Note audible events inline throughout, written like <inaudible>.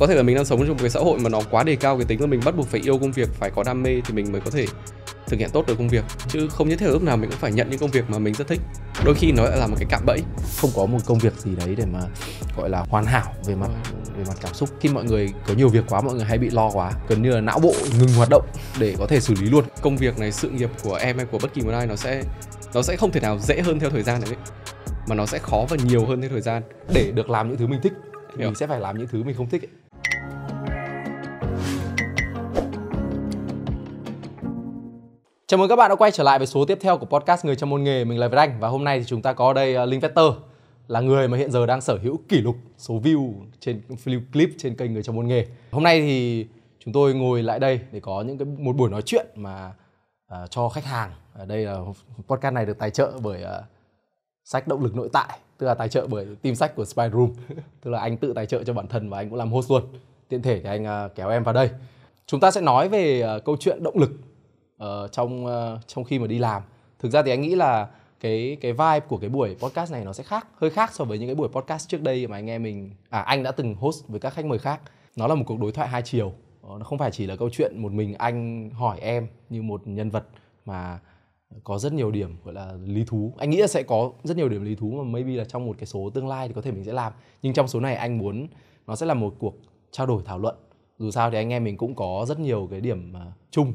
có thể là mình đang sống trong một cái xã hội mà nó quá đề cao cái tính là mình bắt buộc phải yêu công việc phải có đam mê thì mình mới có thể thực hiện tốt được công việc chứ không nhất thiết lúc nào mình cũng phải nhận những công việc mà mình rất thích đôi khi nó lại là một cái cạm bẫy không có một công việc gì đấy để mà gọi là hoàn hảo về mặt vâng. về mặt cảm xúc khi mọi người có nhiều việc quá mọi người hay bị lo quá gần như là não bộ ngừng hoạt động để có thể xử lý luôn công việc này sự nghiệp của em hay của bất kỳ một ai nó sẽ nó sẽ không thể nào dễ hơn theo thời gian đấy mà nó sẽ khó và nhiều hơn theo thời gian để được làm những thứ mình thích mình sẽ phải làm những thứ mình không thích ấy. Chào mừng các bạn đã quay trở lại với số tiếp theo của podcast Người trong môn nghề, mình là Việt Anh và hôm nay thì chúng ta có ở đây ờ, Linh Vector là người mà hiện giờ đang sở hữu kỷ lục số view trên clip trên kênh Người trong môn nghề. Hôm nay thì chúng tôi ngồi lại đây để có những cái một buổi nói chuyện mà uh, cho khách hàng. Ở đây là podcast này được tài trợ bởi uh, sách động lực nội tại, tức là tài trợ bởi team sách của Spy Room. <laughs> tức là anh tự tài trợ cho bản thân và anh cũng làm host luôn. Tiện thể thì anh uh, kéo em vào đây. Chúng ta sẽ nói về uh, câu chuyện động lực uh, trong uh, trong khi mà đi làm thực ra thì anh nghĩ là cái cái vibe của cái buổi podcast này nó sẽ khác hơi khác so với những cái buổi podcast trước đây mà anh em mình à anh đã từng host với các khách mời khác nó là một cuộc đối thoại hai chiều ờ, nó không phải chỉ là câu chuyện một mình anh hỏi em như một nhân vật mà có rất nhiều điểm gọi là lý thú anh nghĩ là sẽ có rất nhiều điểm lý thú mà maybe là trong một cái số tương lai thì có thể mình sẽ làm nhưng trong số này anh muốn nó sẽ là một cuộc trao đổi thảo luận dù sao thì anh em mình cũng có rất nhiều cái điểm à, chung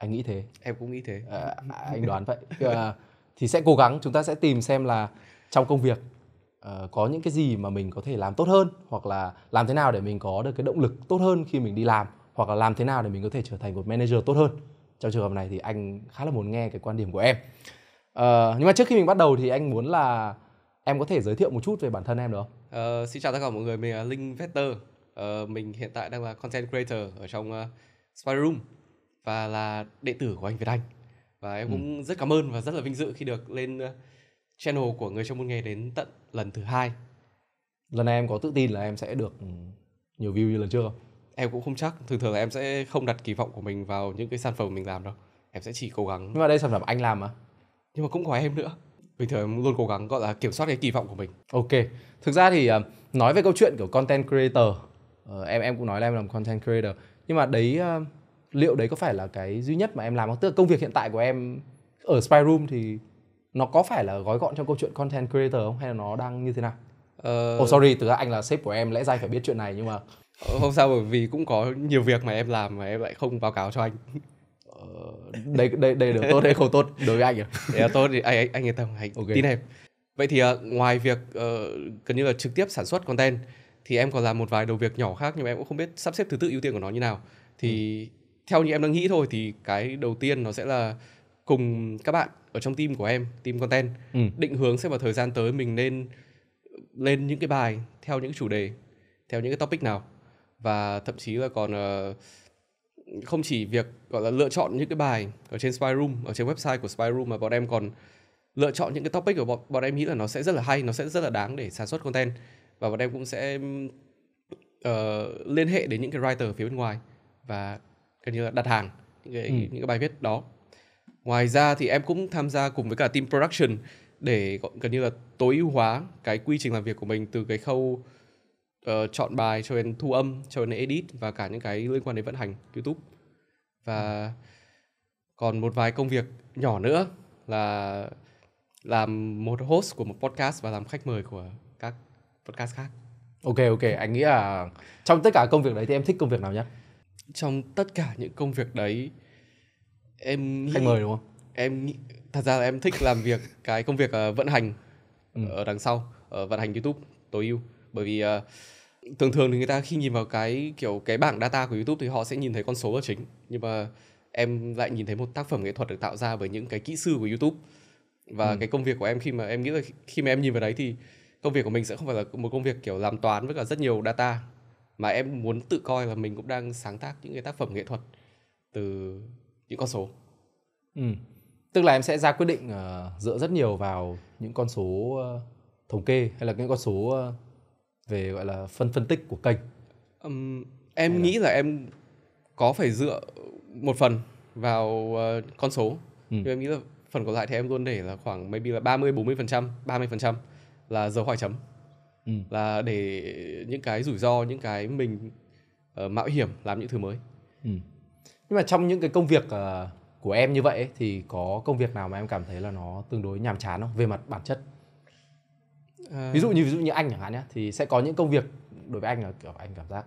anh nghĩ thế em cũng nghĩ thế à, anh đoán vậy à, thì sẽ cố gắng chúng ta sẽ tìm xem là trong công việc uh, có những cái gì mà mình có thể làm tốt hơn hoặc là làm thế nào để mình có được cái động lực tốt hơn khi mình đi làm hoặc là làm thế nào để mình có thể trở thành một manager tốt hơn trong trường hợp này thì anh khá là muốn nghe cái quan điểm của em uh, nhưng mà trước khi mình bắt đầu thì anh muốn là em có thể giới thiệu một chút về bản thân em được không? Uh, xin chào tất cả mọi người mình là Linh Vector uh, mình hiện tại đang là content creator ở trong uh, Spider Room và là đệ tử của anh Việt Anh và em ừ. cũng rất cảm ơn và rất là vinh dự khi được lên ờ, channel của người trong môn nghề đến tận lần thứ hai lần này em có tự tin là em sẽ được ừ, nhiều view như lần trước không em cũng không chắc thường thường là em sẽ không đặt kỳ vọng của mình vào những cái sản phẩm mình làm đâu em sẽ chỉ cố gắng nhưng mà đây sản phẩm anh làm mà nhưng mà cũng có em nữa bình thường em luôn cố gắng gọi là kiểm soát cái kỳ vọng của mình ok thực ra thì ờ, nói về câu chuyện của content creator ờ, em em cũng nói là em làm content creator nhưng mà đấy liệu đấy có phải là cái duy nhất mà em làm không? Tức là công việc hiện tại của em ở Spy Room thì nó có phải là gói gọn trong câu chuyện content creator không hay là nó đang như thế nào? Uh... Oh sorry, từ anh là sếp của em lẽ ra phải biết chuyện này nhưng mà ờ, không sao bởi vì cũng có nhiều việc mà em làm mà em lại không báo cáo cho anh. Ờ, đây đây đây đều tốt hay không tốt đối với anh à? Đấy tốt thì anh anh, anh yên tâm anh okay. tin em. Vậy thì uh, ngoài việc uh, gần như là trực tiếp sản xuất content thì em còn làm một vài đầu việc nhỏ khác nhưng mà em cũng không biết sắp xếp thứ tự ưu tiên của nó như nào. Thì ừ theo như em đang nghĩ thôi thì cái đầu tiên nó sẽ là cùng các bạn ở trong team của em team content ừ. định hướng xem vào thời gian tới mình nên lên những cái bài theo những chủ đề theo những cái topic nào và thậm chí là còn ờ, không chỉ việc gọi là lựa chọn những cái bài ở trên Spy Room ở trên website của Spy Room mà bọn em còn lựa chọn những cái topic của bọn, bọn em nghĩ là nó sẽ rất là hay nó sẽ rất là đáng để sản xuất content và bọn em cũng sẽ uh, liên hệ đến những cái writer ở phía bên ngoài và gần như là đặt hàng những cái, ừ. những cái bài viết đó ngoài ra thì em cũng tham gia cùng với cả team production để gần như là tối ưu hóa cái quy trình làm việc của mình từ cái khâu uh, chọn bài cho đến thu âm cho đến edit và cả những cái liên quan đến vận hành youtube và còn một vài công việc nhỏ nữa là làm một host của một podcast và làm khách mời của các podcast khác ok ok anh nghĩ là trong tất cả công việc đấy thì em thích công việc nào nhất trong tất cả những công việc đấy em nghĩ, khách mời đúng không em nghĩ, thật ra là em thích làm việc <laughs> cái công việc uh, vận hành ừ. ở đằng sau ở ờ, vận hành youtube tối ưu bởi vì uh, thường thường thì người ta khi nhìn vào cái kiểu cái bảng data của youtube thì họ sẽ nhìn thấy con số là chính nhưng mà em lại nhìn thấy một tác phẩm nghệ thuật được tạo ra bởi những cái kỹ sư của youtube và ừ. cái công việc của em khi mà em nghĩ là khi mà em nhìn vào đấy thì công việc của mình sẽ không phải là một công việc kiểu làm toán với cả rất nhiều data mà em muốn tự coi là mình cũng đang sáng tác những cái tác phẩm nghệ thuật từ những con số ừ. tức là em sẽ ra quyết định uh, dựa rất nhiều vào những con số uh, thống kê hay là những con số uh, về gọi là phân phân tích của kênh um, em hay nghĩ là... là em có phải dựa một phần vào uh, con số ừ. nhưng em nghĩ là phần còn lại thì em luôn để là khoảng maybe là 30 40 phần trăm 30 phần trăm là dấu hỏi chấm là ừ. để những cái rủi ro những cái mình uh, mạo hiểm làm những thứ mới ừ. nhưng mà trong những cái công việc uh, của em như vậy ấy, thì có công việc nào mà em cảm thấy là nó tương đối nhàm chán không về mặt bản chất à... ví dụ như ví dụ như anh chẳng hạn nhé thì sẽ có những công việc đối với anh là kiểu anh cảm giác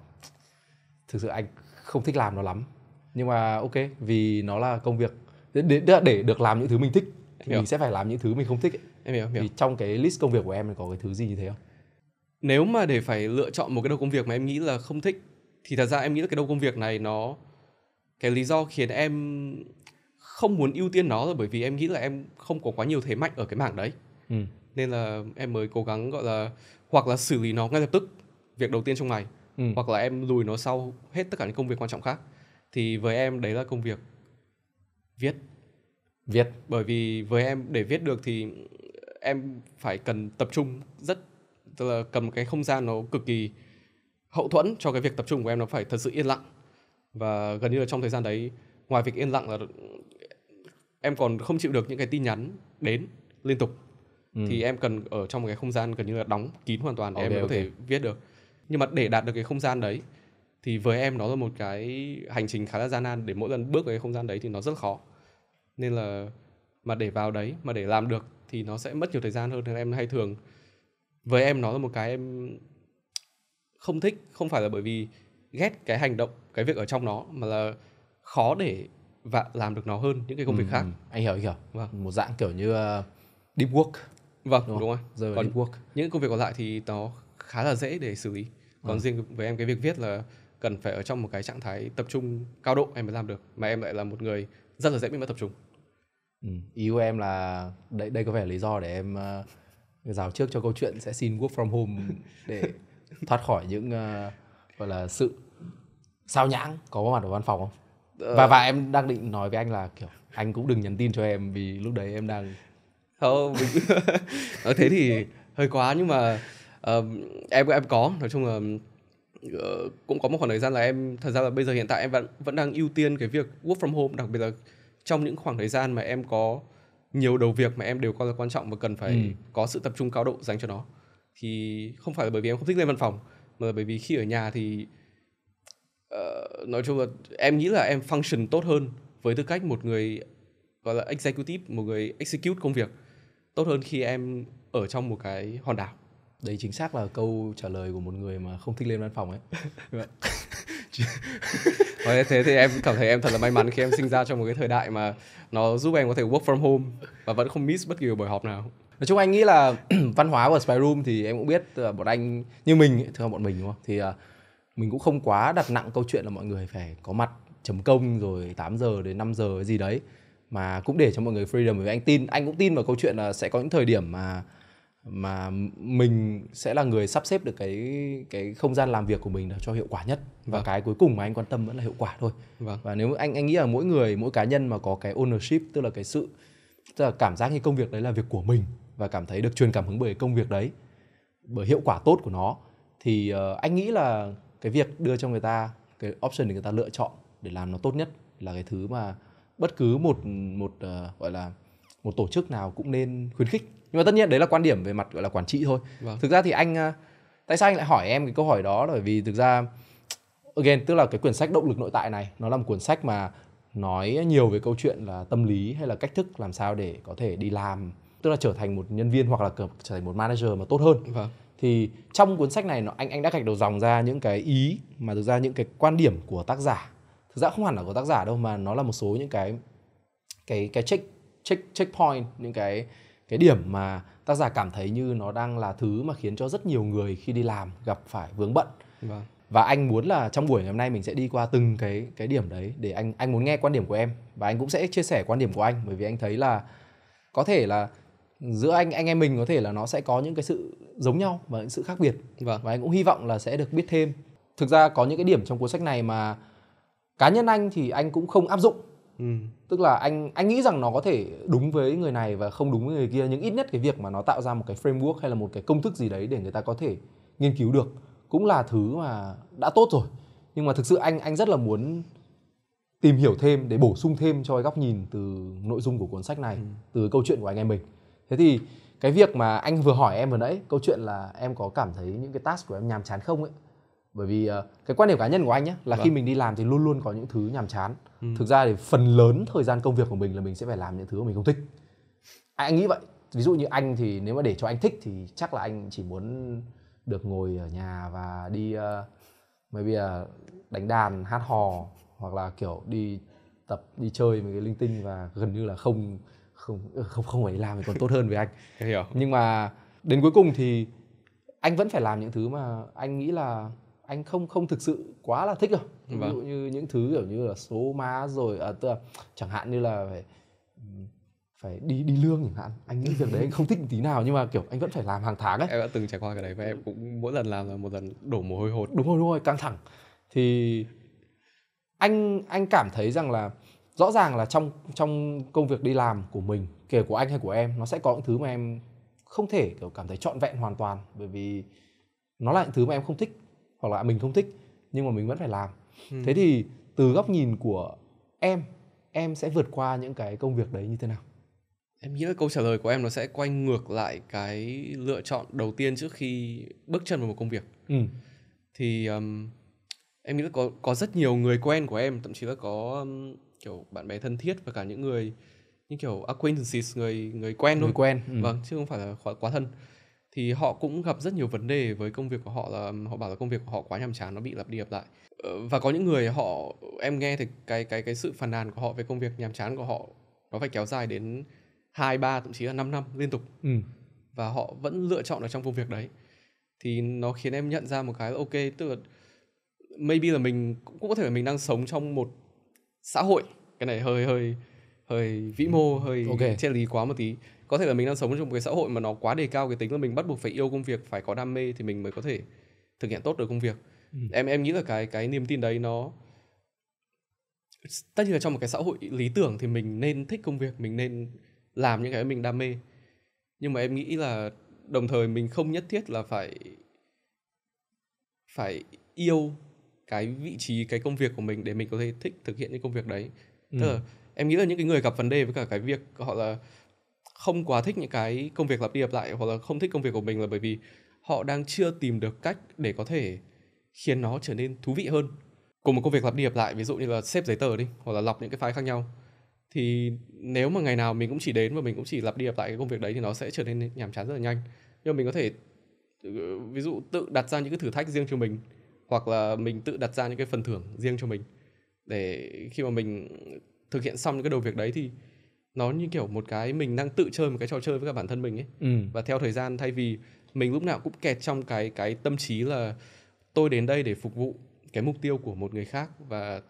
thực sự anh không thích làm nó lắm nhưng mà ok vì nó là công việc để, để, để được làm những thứ mình thích thì mình sẽ phải làm những thứ mình không thích ấy. em hiểu, hiểu. thì trong cái list công việc của em có cái thứ gì như thế không nếu mà để phải lựa chọn một cái đầu công việc mà em nghĩ là không thích thì thật ra em nghĩ là cái đầu công việc này nó cái lý do khiến em không muốn ưu tiên nó là bởi vì em nghĩ là em không có quá nhiều thế mạnh ở cái mảng đấy ừ. nên là em mới cố gắng gọi là hoặc là xử lý nó ngay lập tức việc đầu tiên trong ngày ừ. hoặc là em lùi nó sau hết tất cả những công việc quan trọng khác thì với em đấy là công việc viết viết bởi vì với em để viết được thì em phải cần tập trung rất tức là cầm cái không gian nó cực kỳ hậu thuẫn cho cái việc tập trung của em nó phải thật sự yên lặng và gần như là trong thời gian đấy ngoài việc yên lặng là em còn không chịu được những cái tin nhắn đến liên tục ừ. thì em cần ở trong một cái không gian gần như là đóng kín hoàn toàn để okay, em có thể viết được nhưng mà để đạt được cái không gian đấy thì với em nó là một cái hành trình khá là gian nan để mỗi lần bước vào cái không gian đấy thì nó rất khó nên là mà để vào đấy mà để làm được thì nó sẽ mất nhiều thời gian hơn nên em hay thường với em nó là một cái em không thích không phải là bởi vì ghét cái hành động cái việc ở trong nó mà là khó để và làm được nó hơn những cái công việc ừ, khác ừ. anh hiểu anh hiểu vâng. một dạng kiểu như uh, deep work vâng đúng, đúng không? rồi còn deep work những công việc còn lại thì nó khá là dễ để xử lý còn à. riêng với em cái việc viết là cần phải ở trong một cái trạng thái tập trung cao độ em mới làm được mà em lại là một người rất là dễ bị mất tập trung ừ. ý của em là đây đây có vẻ lý do để em uh, rào trước cho câu chuyện sẽ xin work from home <laughs> để thoát khỏi những uh, gọi là sự sao nhãng có mặt ở văn phòng không ờ. và và em đang định nói với anh là kiểu anh cũng đừng nhắn tin cho em vì lúc đấy em đang không nói <laughs> ờ, thế thì hơi quá nhưng mà uh, em em có nói chung là uh, cũng có một khoảng thời gian là em thật ra là bây giờ hiện tại em vẫn vẫn đang ưu tiên cái việc work from home đặc biệt là trong những khoảng thời gian mà em có nhiều đầu việc mà em đều coi là quan trọng và cần phải ừ. có sự tập trung cao độ dành cho nó thì không phải là bởi vì em không thích lên văn phòng mà là bởi vì khi ở nhà thì uh, nói chung là em nghĩ là em function tốt hơn với tư cách một người gọi là executive một người execute công việc tốt hơn khi em ở trong một cái hòn đảo đấy chính xác là câu trả lời của một người mà không thích lên văn phòng ấy <laughs> vâng. <laughs> Và ờ, thế thì em cảm thấy em thật là may mắn khi em sinh ra trong một cái thời đại mà nó giúp em có thể work from home và vẫn không miss bất kỳ buổi họp nào. Nói chung anh nghĩ là <clears throat> văn hóa của Spy Room thì em cũng biết ờ, bọn anh như mình thường bọn mình đúng không? Thì ờ, mình cũng không quá đặt nặng câu chuyện là mọi người phải có mặt chấm công rồi 8 giờ đến 5 giờ gì đấy mà cũng để cho mọi người freedom bởi vì anh tin anh cũng tin vào câu chuyện là sẽ có những thời điểm mà mà mình sẽ là người sắp xếp được cái cái không gian làm việc của mình cho hiệu quả nhất và vâng. cái cuối cùng mà anh quan tâm vẫn là hiệu quả thôi vâng. và nếu anh anh nghĩ là mỗi người mỗi cá nhân mà có cái ownership tức là cái sự tức là cảm giác như công việc đấy là việc của mình và cảm thấy được truyền cảm hứng bởi công việc đấy bởi hiệu quả tốt của nó thì uh, anh nghĩ là cái việc đưa cho người ta cái option để người ta lựa chọn để làm nó tốt nhất là cái thứ mà bất cứ một một uh, gọi là một tổ chức nào cũng nên khuyến khích nhưng mà tất nhiên đấy là quan điểm về mặt gọi là quản trị thôi vâng. thực ra thì anh à, tại sao anh lại hỏi em cái câu hỏi đó bởi vì thực ra again tức là cái quyển sách động lực nội tại này nó là một cuốn sách mà nói nhiều về câu chuyện là tâm lý hay là cách thức làm sao để có thể đi làm tức là trở thành một nhân viên hoặc là trở thành một manager mà tốt hơn vâng. thì trong cuốn sách này nó anh anh đã gạch đầu dòng ra những cái ý mà thực ra những cái quan điểm của tác giả thực ra không hẳn là của tác giả đâu mà nó là một số những cái cái cái check check checkpoint những cái cái điểm mà tác giả cảm thấy như nó đang là thứ mà khiến cho rất nhiều người khi đi làm gặp phải vướng bận vâng. và anh muốn là trong buổi ngày hôm nay mình sẽ đi qua từng cái cái điểm đấy để anh anh muốn nghe quan điểm của em và anh cũng sẽ chia sẻ quan điểm của anh bởi vì anh thấy là có thể là giữa anh anh em mình có thể là nó sẽ có những cái sự giống nhau và những sự khác biệt vâng. và anh cũng hy vọng là sẽ được biết thêm thực ra có những cái điểm trong cuốn sách này mà cá nhân anh thì anh cũng không áp dụng Ừ. tức là anh anh nghĩ rằng nó có thể đúng với người này và không đúng với người kia nhưng ít nhất cái việc mà nó tạo ra một cái framework hay là một cái công thức gì đấy để người ta có thể nghiên cứu được cũng là thứ mà đã tốt rồi nhưng mà thực sự anh anh rất là muốn tìm hiểu thêm để bổ sung thêm cho góc nhìn từ nội dung của cuốn sách này ừ. từ câu chuyện của anh em mình thế thì cái việc mà anh vừa hỏi em vừa nãy câu chuyện là em có cảm thấy những cái task của em nhàm chán không ấy bởi vì uh, cái quan điểm cá nhân của anh nhé là vâng. khi mình đi làm thì luôn luôn có những thứ nhàm chán ừ. thực ra thì phần lớn thời gian công việc của mình là mình sẽ phải làm những thứ mà mình không thích anh nghĩ vậy ví dụ như anh thì nếu mà để cho anh thích thì chắc là anh chỉ muốn được ngồi ở nhà và đi uh, maybe là đánh đàn hát hò hoặc là kiểu đi tập đi chơi với cái linh tinh và gần như là không không không không phải làm thì còn tốt hơn với anh hiểu nhưng mà đến cuối cùng thì anh vẫn phải làm những thứ mà anh nghĩ là anh không không thực sự quá là thích đâu ví vâng. dụ như những thứ kiểu như là số má rồi à, tức là chẳng hạn như là phải phải đi đi lương chẳng hạn anh nghĩ việc đấy anh không thích tí nào nhưng mà kiểu anh vẫn phải làm hàng tháng ấy em đã từng trải qua cái đấy và em cũng mỗi lần làm là một lần đổ mồ hôi hột đúng rồi đúng rồi căng thẳng thì anh anh cảm thấy rằng là rõ ràng là trong trong công việc đi làm của mình kể của anh hay của em nó sẽ có những thứ mà em không thể kiểu cảm thấy trọn vẹn hoàn toàn bởi vì nó là những thứ mà em không thích hoặc là mình không thích nhưng mà mình vẫn phải làm ừ. thế thì từ góc nhìn của em em sẽ vượt qua những cái công việc đấy như thế nào em nghĩ là câu trả lời của em nó sẽ quay ngược lại cái lựa chọn đầu tiên trước khi bước chân vào một công việc ừ. thì um, em nghĩ là có có rất nhiều người quen của em thậm chí là có um, kiểu bạn bè thân thiết và cả những người như kiểu acquaintances người người quen thôi người quen ừ. vâng chứ không phải là quá quá thân thì họ cũng gặp rất nhiều vấn đề với công việc của họ là họ bảo là công việc của họ quá nhàm chán nó bị lặp đi lặp lại ờ, và có những người họ em nghe thì cái cái cái sự phàn nàn của họ về công việc nhàm chán của họ nó phải kéo dài đến hai ba thậm chí là 5 năm liên tục ừ. và họ vẫn lựa chọn ở trong công việc đấy thì nó khiến em nhận ra một cái là ok tức là maybe là mình cũng có thể là mình đang sống trong một xã hội cái này hơi hơi hơi vĩ mô hơi okay. triết lý quá một tí có thể là mình đang sống trong một cái xã hội mà nó quá đề cao cái tính là mình bắt buộc phải yêu công việc phải có đam mê thì mình mới có thể thực hiện tốt được công việc ừ. em em nghĩ là cái cái niềm tin đấy nó tất nhiên là trong một cái xã hội lý tưởng thì mình nên thích công việc mình nên làm những cái mình đam mê nhưng mà em nghĩ là đồng thời mình không nhất thiết là phải phải yêu cái vị trí cái công việc của mình để mình có thể thích thực hiện những công việc đấy ừ. tức là em nghĩ là những cái người gặp vấn đề với cả cái việc họ là không quá thích những cái công việc lặp đi lặp lại hoặc là không thích công việc của mình là bởi vì họ đang chưa tìm được cách để có thể khiến nó trở nên thú vị hơn cùng một công việc lặp đi lặp lại ví dụ như là xếp giấy tờ đi hoặc là lọc những cái file khác nhau thì nếu mà ngày nào mình cũng chỉ đến và mình cũng chỉ lặp đi lặp lại cái công việc đấy thì nó sẽ trở nên nhàm chán rất là nhanh nhưng mà mình có thể ví dụ tự đặt ra những cái thử thách riêng cho mình hoặc là mình tự đặt ra những cái phần thưởng riêng cho mình để khi mà mình thực hiện xong những cái đầu việc đấy thì nó như kiểu một cái mình đang tự chơi một cái trò chơi với cả bản thân mình ấy ừ. và theo thời gian thay vì mình lúc nào cũng kẹt trong cái cái tâm trí là tôi đến đây để phục vụ cái mục tiêu của một người khác và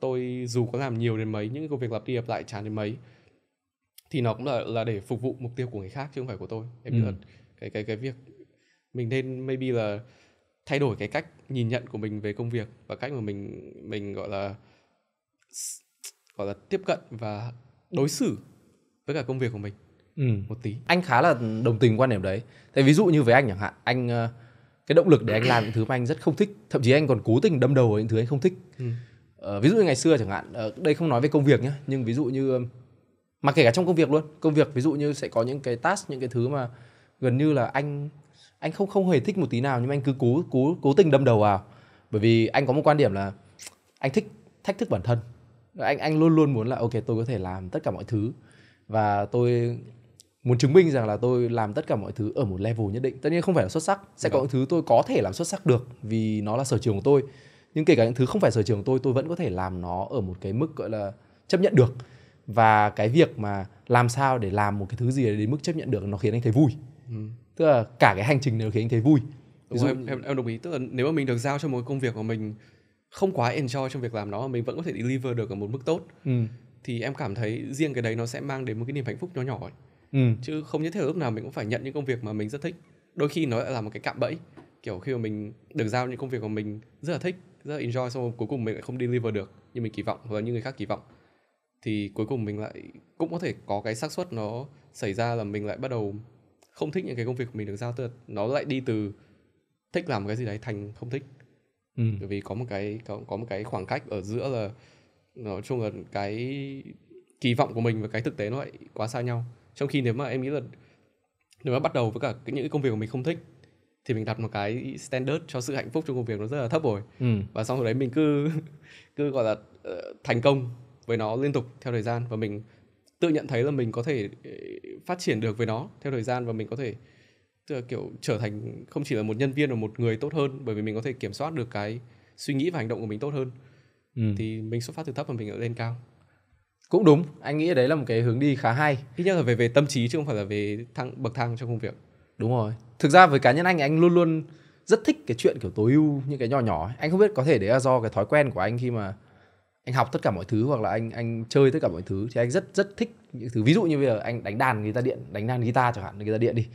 tôi dù có làm nhiều đến mấy những công việc lặp đi lặp lại chán đến mấy thì nó cũng là là để phục vụ mục tiêu của người khác chứ không phải của tôi em ừ. nghĩ là cái cái cái việc mình nên maybe là thay đổi cái cách nhìn nhận của mình về công việc và cách mà mình mình gọi là gọi là tiếp cận và đối xử với cả công việc của mình ừ. một tí anh khá là đồng tình quan điểm đấy tại ví dụ như với anh chẳng hạn anh ờ, cái động lực để anh làm những thứ mà anh rất không thích thậm chí anh còn cố tình đâm đầu vào những thứ anh không thích ừ. ờ, ví dụ như ngày xưa chẳng hạn ờ, đây không nói về công việc nhé nhưng ví dụ như ờ, mà kể cả trong công việc luôn công việc ví dụ như sẽ có những cái task những cái thứ mà gần như là anh anh không không hề thích một tí nào nhưng mà anh cứ cố cố cố tình đâm đầu vào bởi vì anh có một quan điểm là anh thích thách thức bản thân anh anh luôn luôn muốn là ok tôi có thể làm tất cả mọi thứ và tôi muốn chứng minh rằng là tôi làm tất cả mọi thứ ở một level nhất định tất nhiên không phải là xuất sắc sẽ có vâng. những thứ tôi có thể làm xuất sắc được vì nó là sở trường của tôi nhưng kể cả những thứ không phải sở trường của tôi tôi vẫn có thể làm nó ở một cái mức gọi là chấp nhận được và cái việc mà làm sao để làm một cái thứ gì đến mức chấp nhận được nó khiến anh thấy vui ừ. tức là cả cái hành trình này nó khiến anh thấy vui Ví dụ... em, em em đồng ý tức là nếu mà mình được giao cho một công việc của mình không quá enjoy trong việc làm nó mà mình vẫn có thể deliver được ở một mức tốt ừ. thì em cảm thấy riêng cái đấy nó sẽ mang đến một cái niềm hạnh phúc nhỏ nhỏ ấy. Ừ. chứ không nhất thiết lúc nào mình cũng phải nhận những công việc mà mình rất thích đôi khi nó lại là một cái cạm bẫy kiểu khi mà mình được giao những công việc mà mình rất là thích rất là enjoy xong rồi cuối cùng mình lại không deliver được như mình kỳ vọng hoặc là như người khác kỳ vọng thì cuối cùng mình lại cũng có thể có cái xác suất nó xảy ra là mình lại bắt đầu không thích những cái công việc mình được giao tức là nó lại đi từ thích làm cái gì đấy thành không thích ừ. bởi vì có một cái có, có một cái khoảng cách ở giữa là nói chung là cái kỳ vọng của mình và cái thực tế nó lại quá xa nhau trong khi nếu mà em nghĩ là nếu mà bắt đầu với cả những công việc mà mình không thích thì mình đặt một cái standard cho sự hạnh phúc trong công việc nó rất là thấp rồi ừ. và sau rồi đấy mình cứ <laughs> cứ gọi là uh, thành công với nó liên tục theo thời gian và mình tự nhận thấy là mình có thể ờ, phát triển được với nó theo thời gian và mình có thể tức là kiểu trở thành không chỉ là một nhân viên mà một người tốt hơn bởi vì mình có thể kiểm soát được cái suy nghĩ và hành động của mình tốt hơn ừ. thì mình xuất phát từ thấp và mình ở lên cao cũng đúng anh nghĩ đấy là một cái hướng đi khá hay ít nhất là về về tâm trí chứ không phải là về thăng bậc thang trong công việc đúng rồi thực ra với cá nhân anh anh luôn luôn rất thích cái chuyện kiểu tối ưu những cái nhỏ nhỏ anh không biết có thể đấy là do cái thói quen của anh khi mà anh học tất cả mọi thứ hoặc là anh anh chơi tất cả mọi thứ thì anh rất rất thích những thứ ví dụ như bây giờ anh đánh đàn người ta điện đánh đàn guitar chẳng hạn người ta điện đi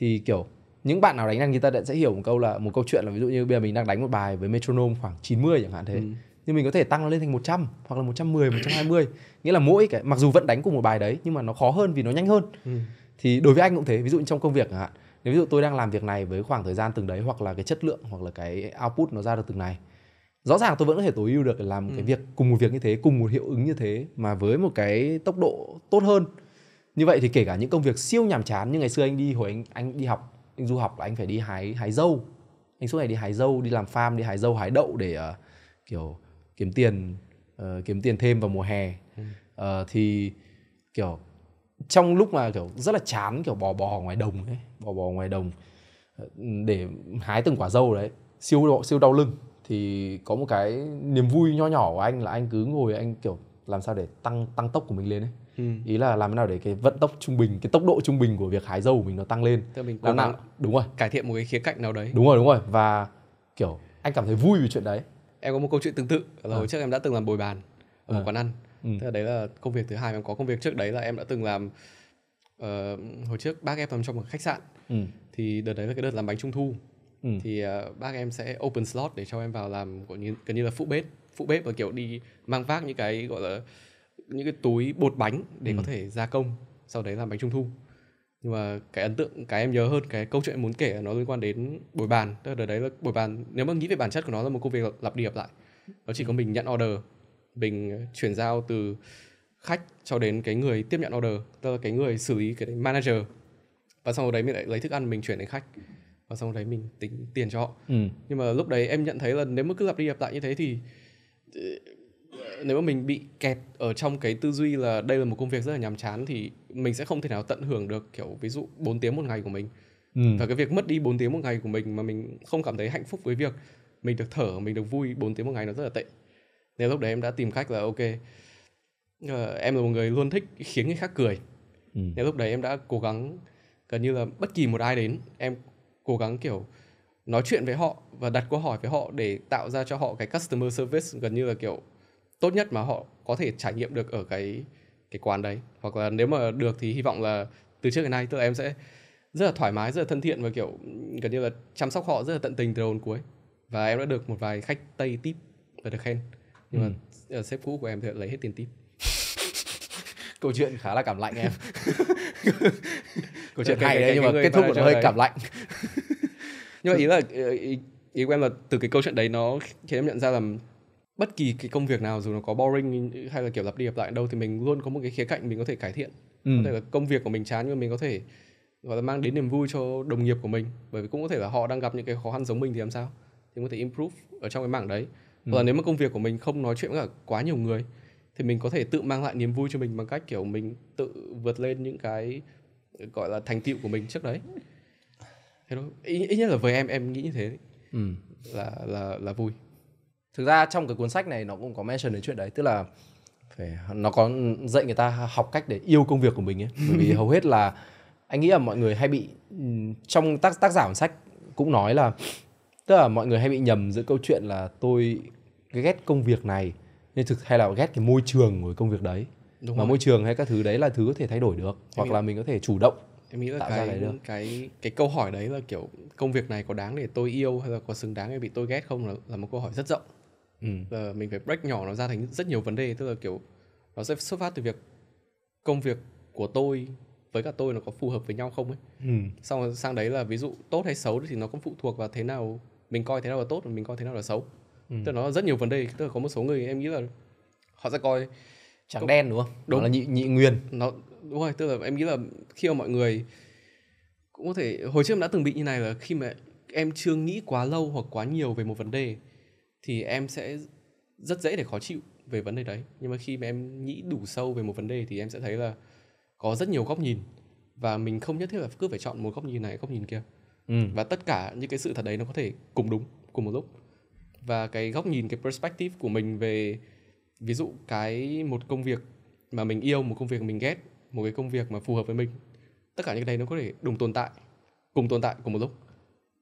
thì kiểu những bạn nào đánh đàn guitar đệm sẽ hiểu một câu là một câu chuyện là ví dụ như bây giờ mình đang đánh một bài với metronome khoảng 90 chẳng hạn thế ừ. nhưng mình có thể tăng nó lên thành 100 hoặc là 110, 120 nghĩa là mỗi cái mặc dù vẫn đánh cùng một bài đấy nhưng mà nó khó hơn vì nó nhanh hơn ừ. thì đối với anh cũng thế ví dụ như trong công việc chẳng hạn nếu ví dụ tôi đang làm việc này với khoảng thời gian từng đấy hoặc là cái chất lượng hoặc là cái output nó ra được từng này rõ ràng tôi vẫn có thể tối ưu được làm ừ. cái việc cùng một việc như thế cùng một hiệu ứng như thế mà với một cái tốc độ tốt hơn như vậy thì kể cả những công việc siêu nhàm chán như ngày xưa anh đi hồi anh anh đi học anh du học là anh phải đi hái hái dâu anh suốt ngày đi hái dâu đi làm farm đi hái dâu hái đậu để uh, kiểu kiếm tiền uh, kiếm tiền thêm vào mùa hè uh, thì kiểu trong lúc mà kiểu rất là chán kiểu bò bò ngoài đồng ấy bò bò ngoài đồng để hái từng quả dâu đấy siêu siêu đau lưng thì có một cái niềm vui nho nhỏ của anh là anh cứ ngồi anh kiểu làm sao để tăng tăng tốc của mình lên ấy Ừ. ý là làm thế nào để cái vận tốc trung bình cái tốc độ trung bình của việc hái dâu của mình nó tăng lên Tức mình làm nào đúng rồi cải thiện một cái khía cạnh nào đấy đúng rồi đúng rồi và kiểu anh cảm thấy vui vì chuyện đấy em có một câu chuyện tương tự là hồi à. Ờ. trước em đã từng làm bồi bàn ở à. Ờ. một quán ăn ừ. thế là đấy là công việc thứ hai em có công việc trước đấy là em đã từng làm uh, hồi trước bác em làm trong một khách sạn ừ. thì đợt đấy là cái đợt làm bánh trung thu ừ. thì uh, bác em sẽ open slot để cho em vào làm gọi như gần như là phụ bếp phụ bếp và kiểu đi mang vác những cái gọi là những cái túi bột bánh để ừ. có thể gia công sau đấy làm bánh trung thu nhưng mà cái ấn tượng cái em nhớ hơn cái câu chuyện em muốn kể là nó liên quan đến buổi bàn tức là đợt đấy là buổi bàn nếu mà nghĩ về bản chất của nó là một công việc lặp đi lặp lại nó chỉ có mình nhận order mình ờ, chuyển giao từ khách cho đến cái người tiếp nhận order tức là cái người xử lý cái manager và sau đấy mình lại lấy thức ăn mình chuyển đến khách và sau đấy mình tính tiền cho họ ừ. nhưng mà lúc đấy em nhận thấy là nếu mà cứ lặp đi lặp lại như thế thì ờ, nếu mà mình bị kẹt ở trong cái tư duy là đây là một công việc rất là nhàm chán thì mình sẽ không thể nào tận hưởng được kiểu ví dụ 4 tiếng một ngày của mình ừ. và cái việc mất đi 4 tiếng một ngày của mình mà mình không cảm thấy hạnh phúc với việc mình được thở mình được vui 4 tiếng một ngày nó rất là tệ nên lúc đấy em đã tìm cách là ok uh, em là một người luôn thích khiến người khác cười ừ. nên lúc đấy em đã cố gắng gần như là bất kỳ một ai đến em cố gắng kiểu nói chuyện với họ và đặt câu hỏi với họ để tạo ra cho họ cái customer service gần như là kiểu tốt nhất mà họ có thể trải nghiệm được ở cái cái quán đấy hoặc là nếu mà được thì hy vọng là từ trước đến nay tức là em sẽ rất là thoải mái rất là thân thiện và kiểu gần như là chăm sóc họ rất là tận tình từ đầu đến cuối và em đã được một vài khách tây tip và được khen nhưng ừ. mà ờ, sếp cũ của em thì lấy hết tiền tip <laughs> câu chuyện khá là cảm lạnh em <laughs> câu chuyện hay đấy nhưng mà kết thúc của nó hơi cảm lạnh <laughs> nhưng mà ý là ý, ý của em là từ cái câu chuyện đấy nó khiến em nhận ra là bất kỳ cái công việc nào dù nó có boring hay là kiểu lặp đi lặp lại đâu thì mình luôn có một cái khía cạnh mình có thể cải thiện ừ. có thể là công việc của mình chán nhưng mà mình có thể gọi là mang đến niềm vui cho đồng nghiệp của mình bởi vì cũng có thể là họ đang gặp những cái khó khăn giống mình thì làm sao thì có thể improve ở trong cái mảng đấy ừ. hoặc là ừ. nếu mà công việc của mình không nói chuyện với cả quá nhiều người thì mình có thể tự mang lại niềm vui cho mình bằng cách kiểu mình tự vượt lên những cái gọi là thành tựu của mình trước đấy thế thôi ít, ít nhất là với em em nghĩ như thế Ừ. là là là vui thực ra trong cái cuốn sách này nó cũng có mention đến chuyện đấy tức là phải nó có dạy người ta học cách để yêu công việc của mình ấy <laughs> bởi vì hầu hết là anh nghĩ là mọi người hay bị trong tác tác giả cuốn sách cũng nói là tức là mọi người hay bị nhầm giữa câu chuyện là tôi ghét công việc này nhưng thực hay là ghét cái môi trường của công việc đấy Đúng mà rồi. môi trường hay các thứ đấy là thứ có thể thay đổi được em hoặc nghĩ... là mình có thể chủ động em nghĩ là cái cái, được. cái cái câu hỏi đấy là kiểu công việc này có đáng để tôi yêu hay là có xứng đáng để bị tôi ghét không là, là một câu hỏi rất rộng ừ. là mình phải break nhỏ nó ra thành rất nhiều vấn đề tức là kiểu nó sẽ xuất phát từ việc công việc của tôi với cả tôi nó có phù hợp với nhau không ấy ừ. xong rồi sang đấy là ví dụ tốt hay xấu thì nó cũng phụ thuộc vào thế nào mình coi thế nào là tốt và mình coi thế nào là xấu ừ. tức là nó rất nhiều vấn đề tức là có một số người em nghĩ là họ sẽ coi trắng đen đúng không đúng đó là nhị nhị nguyên nó đúng rồi tức là em nghĩ là khi mà mọi người cũng có thể hồi trước em đã từng bị như này là khi mà em chưa nghĩ quá lâu hoặc quá nhiều về một vấn đề thì em sẽ rất dễ để khó chịu về vấn đề đấy nhưng mà khi mà em nghĩ đủ sâu về một vấn đề thì em sẽ thấy là có rất nhiều góc nhìn và mình không nhất thiết là cứ phải chọn một góc nhìn này góc nhìn kia ừ. và tất cả những cái sự thật đấy nó có thể cùng đúng cùng một lúc và cái góc nhìn cái perspective của mình về ví dụ cái một công việc mà mình yêu một công việc mình ghét một cái công việc mà phù hợp với mình tất cả những cái đấy nó có thể đồng tồn tại cùng tồn tại cùng một lúc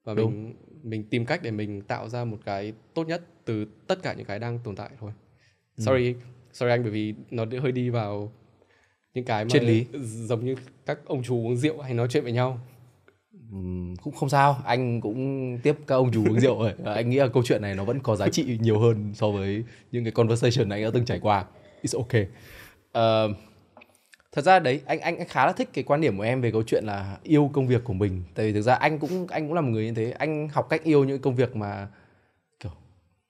và đúng. mình mình tìm cách để mình tạo ra một cái tốt nhất từ tất cả những cái đang tồn tại thôi ừ. sorry sorry anh bởi vì nó hơi đi vào những cái mà lý giống như các ông chú uống rượu hay nói chuyện với nhau ừ, cũng không sao anh cũng tiếp các ông chú uống rượu rồi <laughs> anh nghĩ là câu chuyện này nó vẫn có giá trị nhiều hơn so với những cái conversation anh đã từng trải qua it's okay uh, thật ra đấy anh anh khá là thích cái quan điểm của em về câu chuyện là yêu công việc của mình tại vì thực ra anh cũng anh cũng là một người như thế anh học cách yêu những công việc mà kiểu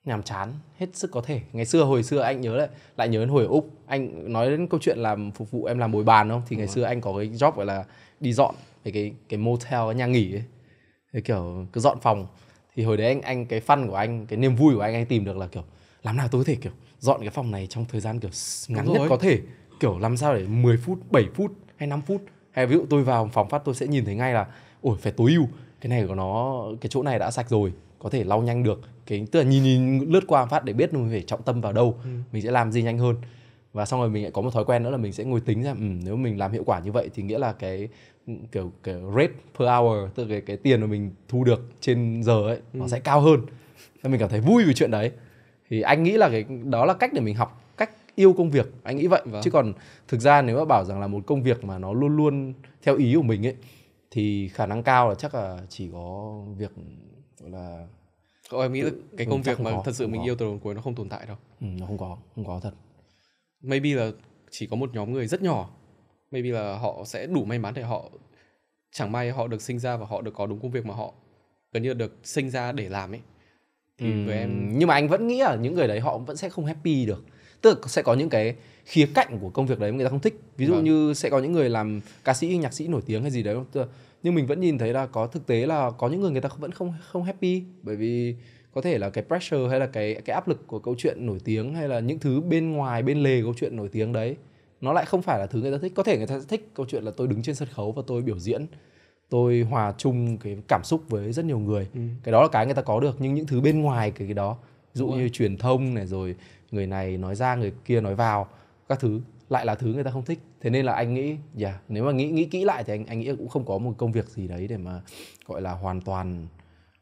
nhàm chán hết sức có thể ngày xưa hồi xưa anh nhớ lại lại nhớ đến hồi ở úc anh nói đến câu chuyện làm phục vụ em làm bồi bàn không thì ngày ừ. xưa anh có cái job gọi là đi dọn về cái cái motel cái nhà nghỉ ấy cái kiểu cứ dọn phòng thì hồi đấy anh anh cái fun của anh cái niềm vui của anh anh tìm được là kiểu làm nào tôi có thể kiểu dọn cái phòng này trong thời gian kiểu ngắn nhất có thể kiểu làm sao để 10 phút 7 phút hay 5 phút hay ví dụ tôi vào phòng phát tôi sẽ nhìn thấy ngay là ôi phải tối ưu cái này của nó cái chỗ này đã sạch rồi có thể lau nhanh được cái tức là nhìn, nhìn lướt qua phát để biết mình phải trọng tâm vào đâu ừ. mình sẽ làm gì nhanh hơn và xong rồi mình lại có một thói quen nữa là mình sẽ ngồi tính ra ừ, nếu mình làm hiệu quả như vậy thì nghĩa là cái kiểu cái rate per hour tức là cái, cái tiền mà mình thu được trên giờ ấy ừ. nó sẽ cao hơn nên mình cảm thấy vui về chuyện đấy thì anh nghĩ là cái đó là cách để mình học cách yêu công việc anh nghĩ vậy vâng. chứ còn thực ra nếu mà bảo rằng là một công việc mà nó luôn luôn theo ý của mình ấy thì khả năng cao là chắc là chỉ có việc gọi là Cậu em nghĩ tự, cái ừ, công việc mà có, thật sự mình có. yêu từ đầu đến cuối nó không tồn tại đâu. Ừ, nó không có, không có thật. Maybe là chỉ có một nhóm người rất nhỏ. Maybe là họ sẽ đủ may mắn để họ chẳng may họ được sinh ra và họ được có đúng công việc mà họ gần như được sinh ra để làm ấy. Thì ừ, với em nhưng mà anh vẫn nghĩ là những người đấy họ vẫn sẽ không happy được tức là sẽ có những cái khía cạnh của công việc đấy mà người ta không thích ví dụ vâng. như sẽ có những người làm ca sĩ nhạc sĩ nổi tiếng hay gì đấy nhưng mình vẫn nhìn thấy là có thực tế là có những người người ta vẫn không không happy bởi vì có thể là cái pressure hay là cái cái áp lực của câu chuyện nổi tiếng hay là những thứ bên ngoài bên lề câu chuyện nổi tiếng đấy nó lại không phải là thứ người ta thích có thể người ta sẽ thích câu chuyện là tôi đứng trên sân khấu và tôi biểu diễn tôi hòa chung cái cảm xúc với rất nhiều người ừ. cái đó là cái người ta có được nhưng những thứ bên ngoài cái, cái đó ví dụ Đúng như rồi. truyền thông này rồi người này nói ra người kia nói vào các thứ lại là thứ người ta không thích thế nên là anh nghĩ yeah, dạ, nếu mà nghĩ nghĩ kỹ lại thì anh anh nghĩ cũng không có một công việc gì đấy để mà gọi là hoàn toàn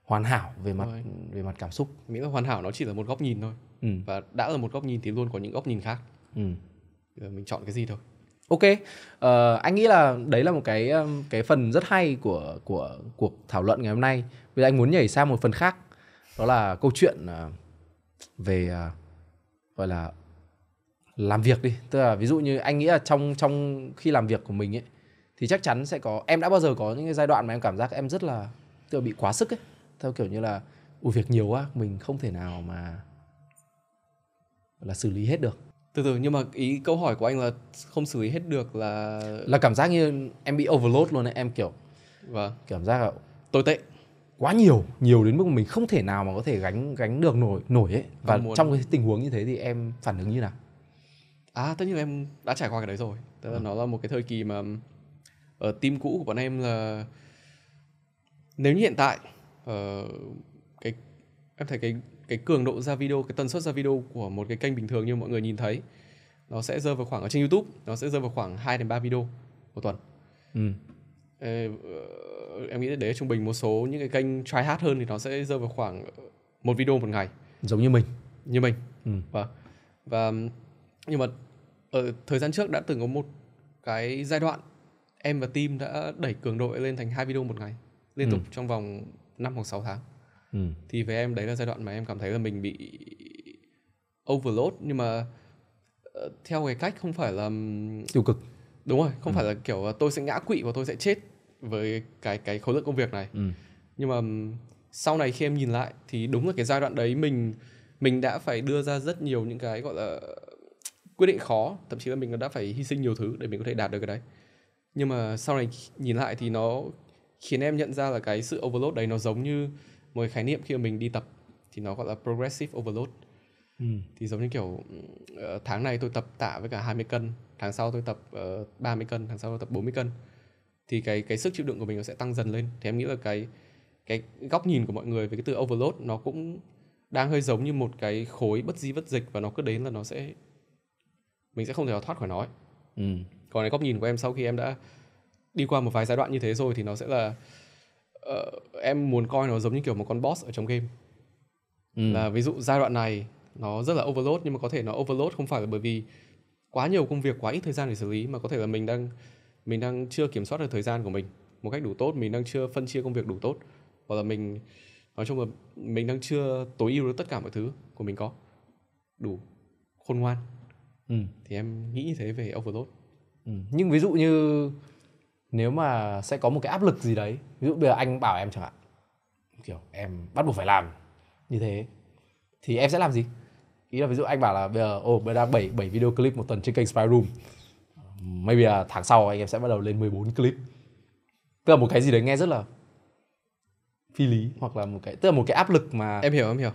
hoàn hảo về mặt rồi. về mặt cảm xúc miễn là hoàn hảo nó chỉ là một góc nhìn thôi ừ. và đã là một góc nhìn thì luôn có những góc nhìn khác ừ. mình chọn cái gì thôi ok uh, anh nghĩ là đấy là một cái cái phần rất hay của của cuộc thảo luận ngày hôm nay bây giờ anh muốn nhảy sang một phần khác đó là câu chuyện ờ, về ờ, gọi là làm việc đi tức là ví dụ như anh nghĩ là trong trong khi làm việc của mình ấy thì chắc chắn sẽ có em đã bao giờ có những cái giai đoạn mà em cảm giác em rất là tự bị quá sức ấy theo kiểu như là ủi việc nhiều quá mình không thể nào mà là xử lý hết được từ từ nhưng mà ý câu hỏi của anh là không xử lý hết được là là cảm giác như em bị overload luôn ấy em kiểu vâng cảm giác là tồi tệ quá nhiều nhiều đến mức mình không thể nào mà có thể gánh gánh được nổi nổi ấy và muốn... trong cái tình huống như thế thì em phản ứng như nào à tất nhiên em đã trải qua cái đấy rồi tức là ừ. nó là một cái thời kỳ mà ở ờ, team cũ của bọn em là nếu như hiện tại uh, cái em thấy cái cái cường độ ra video cái tần suất ra video của một cái kênh bình thường như mọi người nhìn thấy nó sẽ rơi vào khoảng ở trên YouTube nó sẽ rơi vào khoảng 2 đến 3 video một tuần ừ. Ê, ờ, em nghĩ để trung bình một số những cái kênh try hard hơn thì nó sẽ rơi vào khoảng một video một ngày giống như mình như mình ừ. và và nhưng mà ở ờ, thời gian trước đã từng có một cái giai đoạn em và team đã đẩy cường độ lên thành hai video một ngày liên ừ. tục ừ. trong vòng 5 hoặc 6 tháng ừ. thì với em đấy là giai đoạn mà em cảm thấy là mình bị overload nhưng mà ờ, theo cái cách không phải là tiêu cực đúng rồi không ừ. phải là kiểu tôi sẽ ngã quỵ và tôi sẽ chết với cái cái khối lượng công việc này ừ. nhưng mà sau này khi em nhìn lại thì đúng là cái giai đoạn đấy mình mình đã phải đưa ra rất nhiều những cái gọi là quyết định khó thậm chí là mình đã phải hy sinh nhiều thứ để mình có thể đạt được cái đấy nhưng mà sau này nhìn lại thì nó khiến em nhận ra là cái sự overload đấy nó giống như một cái khái niệm khi mà mình đi tập thì nó gọi là progressive overload ừ. thì giống như kiểu ờ, tháng này tôi tập tạ với cả 20 cân tháng sau tôi tập uh, ờ, 30 cân tháng sau tôi tập 40 cân thì cái cái sức chịu đựng của mình nó sẽ tăng dần lên thì em nghĩ là cái cái góc nhìn của mọi người về cái từ overload nó cũng đang hơi giống như một cái khối bất di bất dịch và nó cứ đến là nó sẽ mình sẽ không thể nào thoát khỏi nó ấy. Ừ. còn cái góc nhìn của em sau khi em đã đi qua một vài giai đoạn như thế rồi thì nó sẽ là uh, em muốn coi nó giống như kiểu một con boss ở trong game ừ. là ví dụ giai đoạn này nó rất là overload nhưng mà có thể nó overload không phải là bởi vì quá nhiều công việc quá ít thời gian để xử lý mà có thể là mình đang mình đang chưa kiểm soát được thời gian của mình một cách đủ tốt mình đang chưa phân chia công việc đủ tốt hoặc là mình nói chung là mình đang chưa tối ưu được tất cả mọi thứ của mình có đủ khôn ngoan ừ. thì em nghĩ như thế về overload ừ. nhưng ví dụ như nếu mà sẽ có một cái áp lực gì đấy ví dụ bây giờ anh bảo em chẳng hạn kiểu em bắt buộc phải làm như thế thì em sẽ làm gì ý là ví dụ anh bảo là bây giờ ồ oh, bây giờ đang bảy bảy video clip một tuần trên kênh Spy Room maybe là tháng sau anh em sẽ bắt đầu lên 14 clip tức là một cái gì đấy nghe rất là phi lý hoặc là một cái tức là một cái áp lực mà em hiểu em hiểu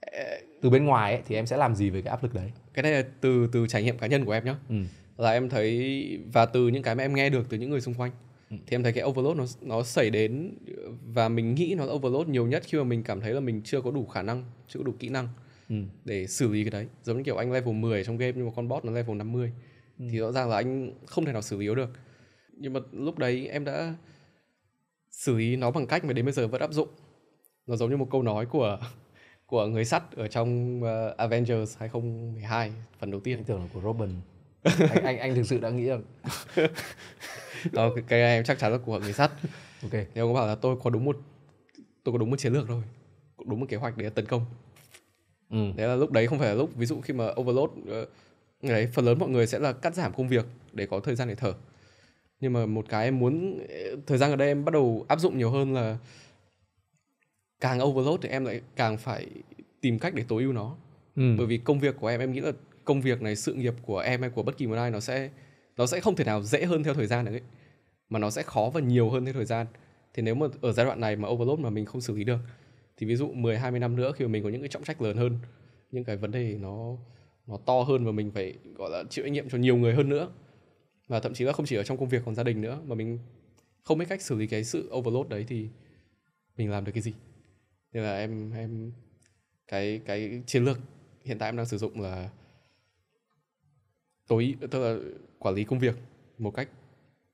ờ, từ bên ngoài ấy, thì em sẽ làm gì về cái áp lực đấy cái này là từ từ trải nghiệm cá nhân của em nhé. ừ. là em thấy và từ những cái mà em nghe được từ những người xung quanh ừ. thì em thấy cái overload nó nó xảy đến và mình nghĩ nó overload nhiều nhất khi mà mình cảm thấy là mình chưa có đủ khả năng chưa có đủ kỹ năng ừ. để xử lý cái đấy giống như kiểu anh level 10 trong game nhưng mà con bot nó level 50 mươi Ừ. thì rõ ràng là anh không thể nào xử lý được nhưng mà lúc đấy em đã xử lý nó bằng cách mà đến bây giờ vẫn áp dụng nó giống như một câu nói của <laughs> của người sắt ở trong uh, Avengers 2012 phần đầu tiên anh tưởng là của Robin <laughs> anh, anh anh thực sự đã nghĩ rằng <laughs> đó, cái, em chắc chắn là của người sắt ok nhưng ông bảo là tôi có đúng một tôi có đúng một chiến lược thôi đúng một kế hoạch để tấn công ừ. thế là lúc đấy không phải là lúc ví dụ khi mà overload uh, ờ, đấy phần lớn mọi người sẽ là cắt giảm công việc để có thời gian để thở nhưng mà một cái em muốn thời gian ở đây em bắt đầu áp dụng nhiều hơn là càng overload thì em lại càng phải tìm cách để tối ưu nó ừ. bởi vì công việc của em em nghĩ là công việc này sự nghiệp của em hay của bất kỳ một ai nó sẽ nó sẽ không thể nào dễ hơn theo thời gian được ấy mà nó sẽ khó và nhiều hơn theo thời gian thì nếu mà ở giai đoạn này mà overload mà mình không xử lý được thì ví dụ 10 20 năm nữa khi mà mình có những cái trọng trách lớn hơn những cái vấn đề nó nó to hơn và mình phải gọi là chịu trách nhiệm cho nhiều người hơn nữa và thậm chí là không chỉ ở trong công việc còn gia đình nữa mà mình không biết cách xử lý cái sự overload đấy thì mình làm được cái gì nên là em em cái cái chiến lược hiện tại em đang sử dụng là tối tức là quản lý công việc một cách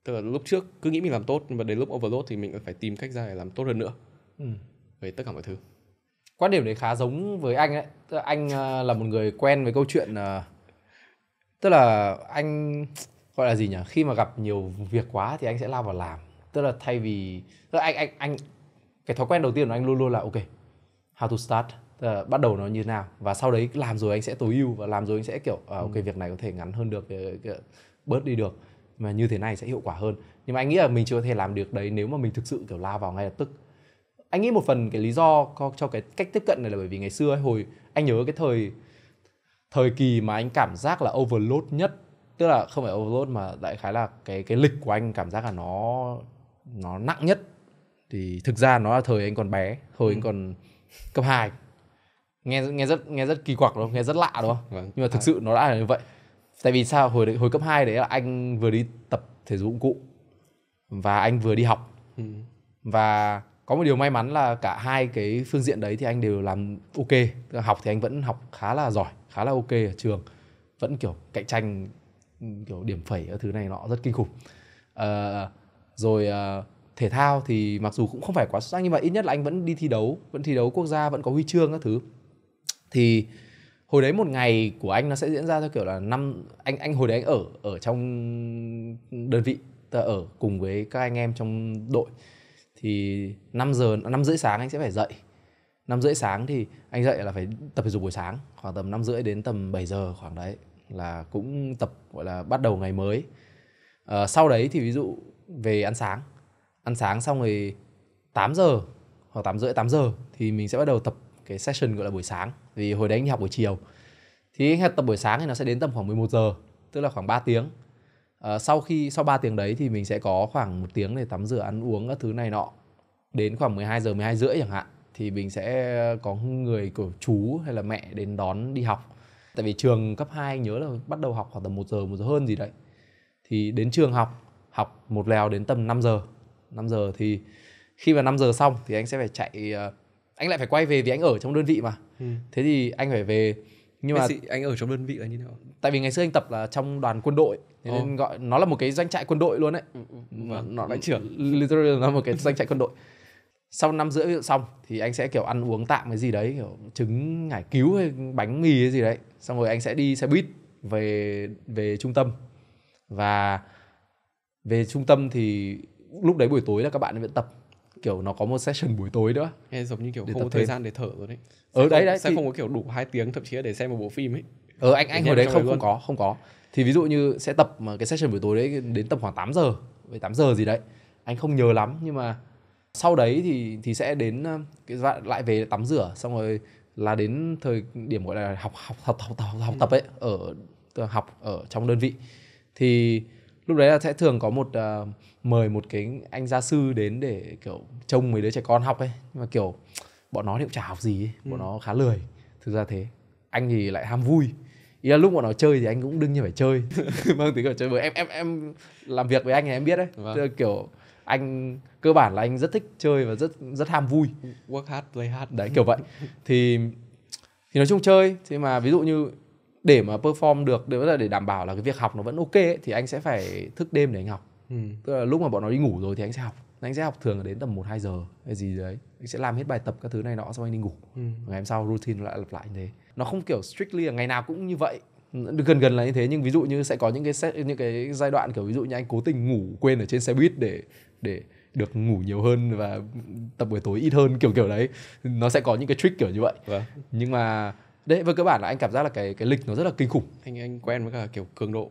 tức là lúc trước cứ nghĩ mình làm tốt nhưng mà đến lúc overload thì mình phải tìm cách ra để làm tốt hơn nữa ừ. về tất cả mọi thứ quan điểm đấy khá giống với anh ấy, anh ờ, là một người quen với câu chuyện ờ, tức là anh gọi là gì nhỉ khi mà gặp nhiều việc quá thì anh sẽ lao vào làm tức là thay vì tức là anh anh anh cái thói quen đầu tiên của anh luôn luôn là ok how to start tức là bắt đầu nó như thế nào và sau đấy làm rồi anh sẽ tối ưu và làm rồi anh sẽ kiểu à, ok ừ. việc này có thể ngắn hơn được bớt đi được mà như thế này sẽ hiệu quả hơn nhưng mà anh nghĩ là mình chưa có thể làm được đấy nếu mà mình thực sự kiểu lao vào ngay lập tức anh nghĩ một phần cái lý do cho cái cách tiếp cận này là bởi vì ngày xưa ấy, hồi anh nhớ cái thời thời kỳ mà anh cảm giác là overload nhất tức là không phải overload mà đại khái là cái cái lịch của anh cảm giác là nó nó nặng nhất thì thực ra nó là thời anh còn bé hồi anh ừ. còn cấp 2 nghe nghe rất nghe rất kỳ quặc đúng không nghe rất lạ đúng không vâng. nhưng mà thực dạ. sự nó đã là như vậy tại vì sao hồi hồi cấp 2 đấy là anh vừa đi tập thể dục dụng cụ và anh vừa đi học ừ. và có một điều may mắn là cả hai cái phương diện đấy thì anh đều làm ok học thì anh vẫn học khá là giỏi khá là ok ở trường vẫn kiểu cạnh tranh ừ, kiểu điểm phẩy ở thứ này nọ rất kinh khủng à, rồi à, thể thao thì mặc dù cũng không phải quá xuất sắc nhưng mà ít nhất là anh vẫn đi thi đấu vẫn thi đấu quốc gia vẫn có huy chương các thứ thì hồi đấy một ngày của anh nó sẽ diễn ra theo kiểu là năm anh anh hồi đấy anh ở ở trong đơn vị ở cùng với các anh em trong đội thì 5 giờ 5 rưỡi sáng anh sẽ phải dậy 5 rưỡi sáng thì anh dậy là phải tập thể dục buổi sáng khoảng tầm 5 rưỡi đến tầm 7 giờ khoảng đấy là cũng tập gọi là bắt đầu ngày mới à, sau đấy thì ví dụ về ăn sáng ăn sáng xong rồi 8 giờ hoặc 8 rưỡi 8 giờ thì mình sẽ bắt đầu tập cái session gọi là buổi sáng vì hồi đấy anh học buổi chiều thì anh học tập buổi sáng thì nó sẽ đến tầm khoảng 11 giờ tức là khoảng 3 tiếng Ờ, sau khi sau 3 tiếng đấy thì mình sẽ có khoảng một tiếng để tắm rửa ăn uống các thứ này nọ đến khoảng 12 giờ 12 rưỡi chẳng hạn thì mình sẽ có người của chú hay là mẹ đến đón đi học tại vì trường cấp 2 nhớ là bắt đầu học khoảng tầm 1 giờ một giờ hơn gì đấy thì đến trường học học một lèo đến tầm 5 giờ 5 giờ thì khi mà 5 giờ xong thì anh sẽ phải chạy ờ, anh lại phải quay về vì anh ở trong đơn vị mà ừ. thế thì anh phải về nhưng Messi, mà anh ở trong đơn vị là như thế nào tại vì ngày xưa anh tập là trong đoàn quân đội thế nên ờ. gọi nó là một cái doanh trại quân đội luôn đấy ừ, ừ, vâng, nó đã trưởng literally nó một cái doanh trại quân đội sau năm rưỡi xong thì anh sẽ kiểu ăn uống tạm cái gì đấy kiểu trứng ngải cứu hay bánh mì cái gì đấy xong rồi anh sẽ đi xe buýt về về trung tâm và về trung tâm thì lúc đấy buổi tối là các bạn vẫn tập kiểu nó có một session buổi tối nữa Ê, giống như kiểu để không có thời thêm. gian để thở rồi đấy Ở ờ, ừ, đấy đấy sẽ thì... không có kiểu đủ hai tiếng thậm chí là để xem một bộ phim ấy Ở ờ, ừ, anh anh hồi đấy không không có không có thì ví dụ như sẽ tập mà cái session buổi tối đấy đến tầm khoảng 8 giờ về 8 giờ gì đấy anh không nhớ lắm nhưng mà sau đấy thì thì sẽ đến ờ, cái lại về tắm rửa xong rồi là đến thời điểm gọi là học học học học, học, học ừ. tập ấy ở học ở trong đơn vị thì lúc đấy là sẽ thường có một uh, mời một cái anh gia sư đến để kiểu trông mấy đứa trẻ con học ấy nhưng mà kiểu bọn nó thì cũng chả học gì ấy. bọn ừ. nó khá lười thực ra thế anh thì lại ham vui ý là lúc bọn nó chơi thì anh cũng đương nhiên phải chơi mang <laughs> vâng, tính kiểu chơi bởi em em em làm việc với anh thì em biết đấy vâng. kiểu anh cơ bản là anh rất thích chơi và rất rất ham vui work hard play hard đấy kiểu vậy thì thì nói chung chơi thế mà ví dụ như để mà perform được để để đảm bảo là cái việc học nó vẫn ok ấy, thì anh sẽ phải thức đêm để anh học ừ. tức là lúc mà bọn nó đi ngủ rồi thì anh sẽ học anh sẽ học thường đến tầm một hai giờ hay gì đấy anh sẽ làm hết bài tập các thứ này nọ xong anh đi ngủ ừ. ngày hôm sau routine lại lặp lại như thế nó không kiểu strictly là ngày nào cũng như vậy gần gần là như thế nhưng ví dụ như sẽ có những cái set, những cái giai đoạn kiểu ví dụ như anh cố tình ngủ quên ở trên xe buýt để để được ngủ nhiều hơn và tập buổi tối ít hơn kiểu kiểu đấy nó sẽ có những cái trick kiểu như vậy vâng. nhưng mà đấy với cơ bản là anh cảm giác là cái cái lịch nó rất là kinh khủng anh anh quen với cả kiểu cường độ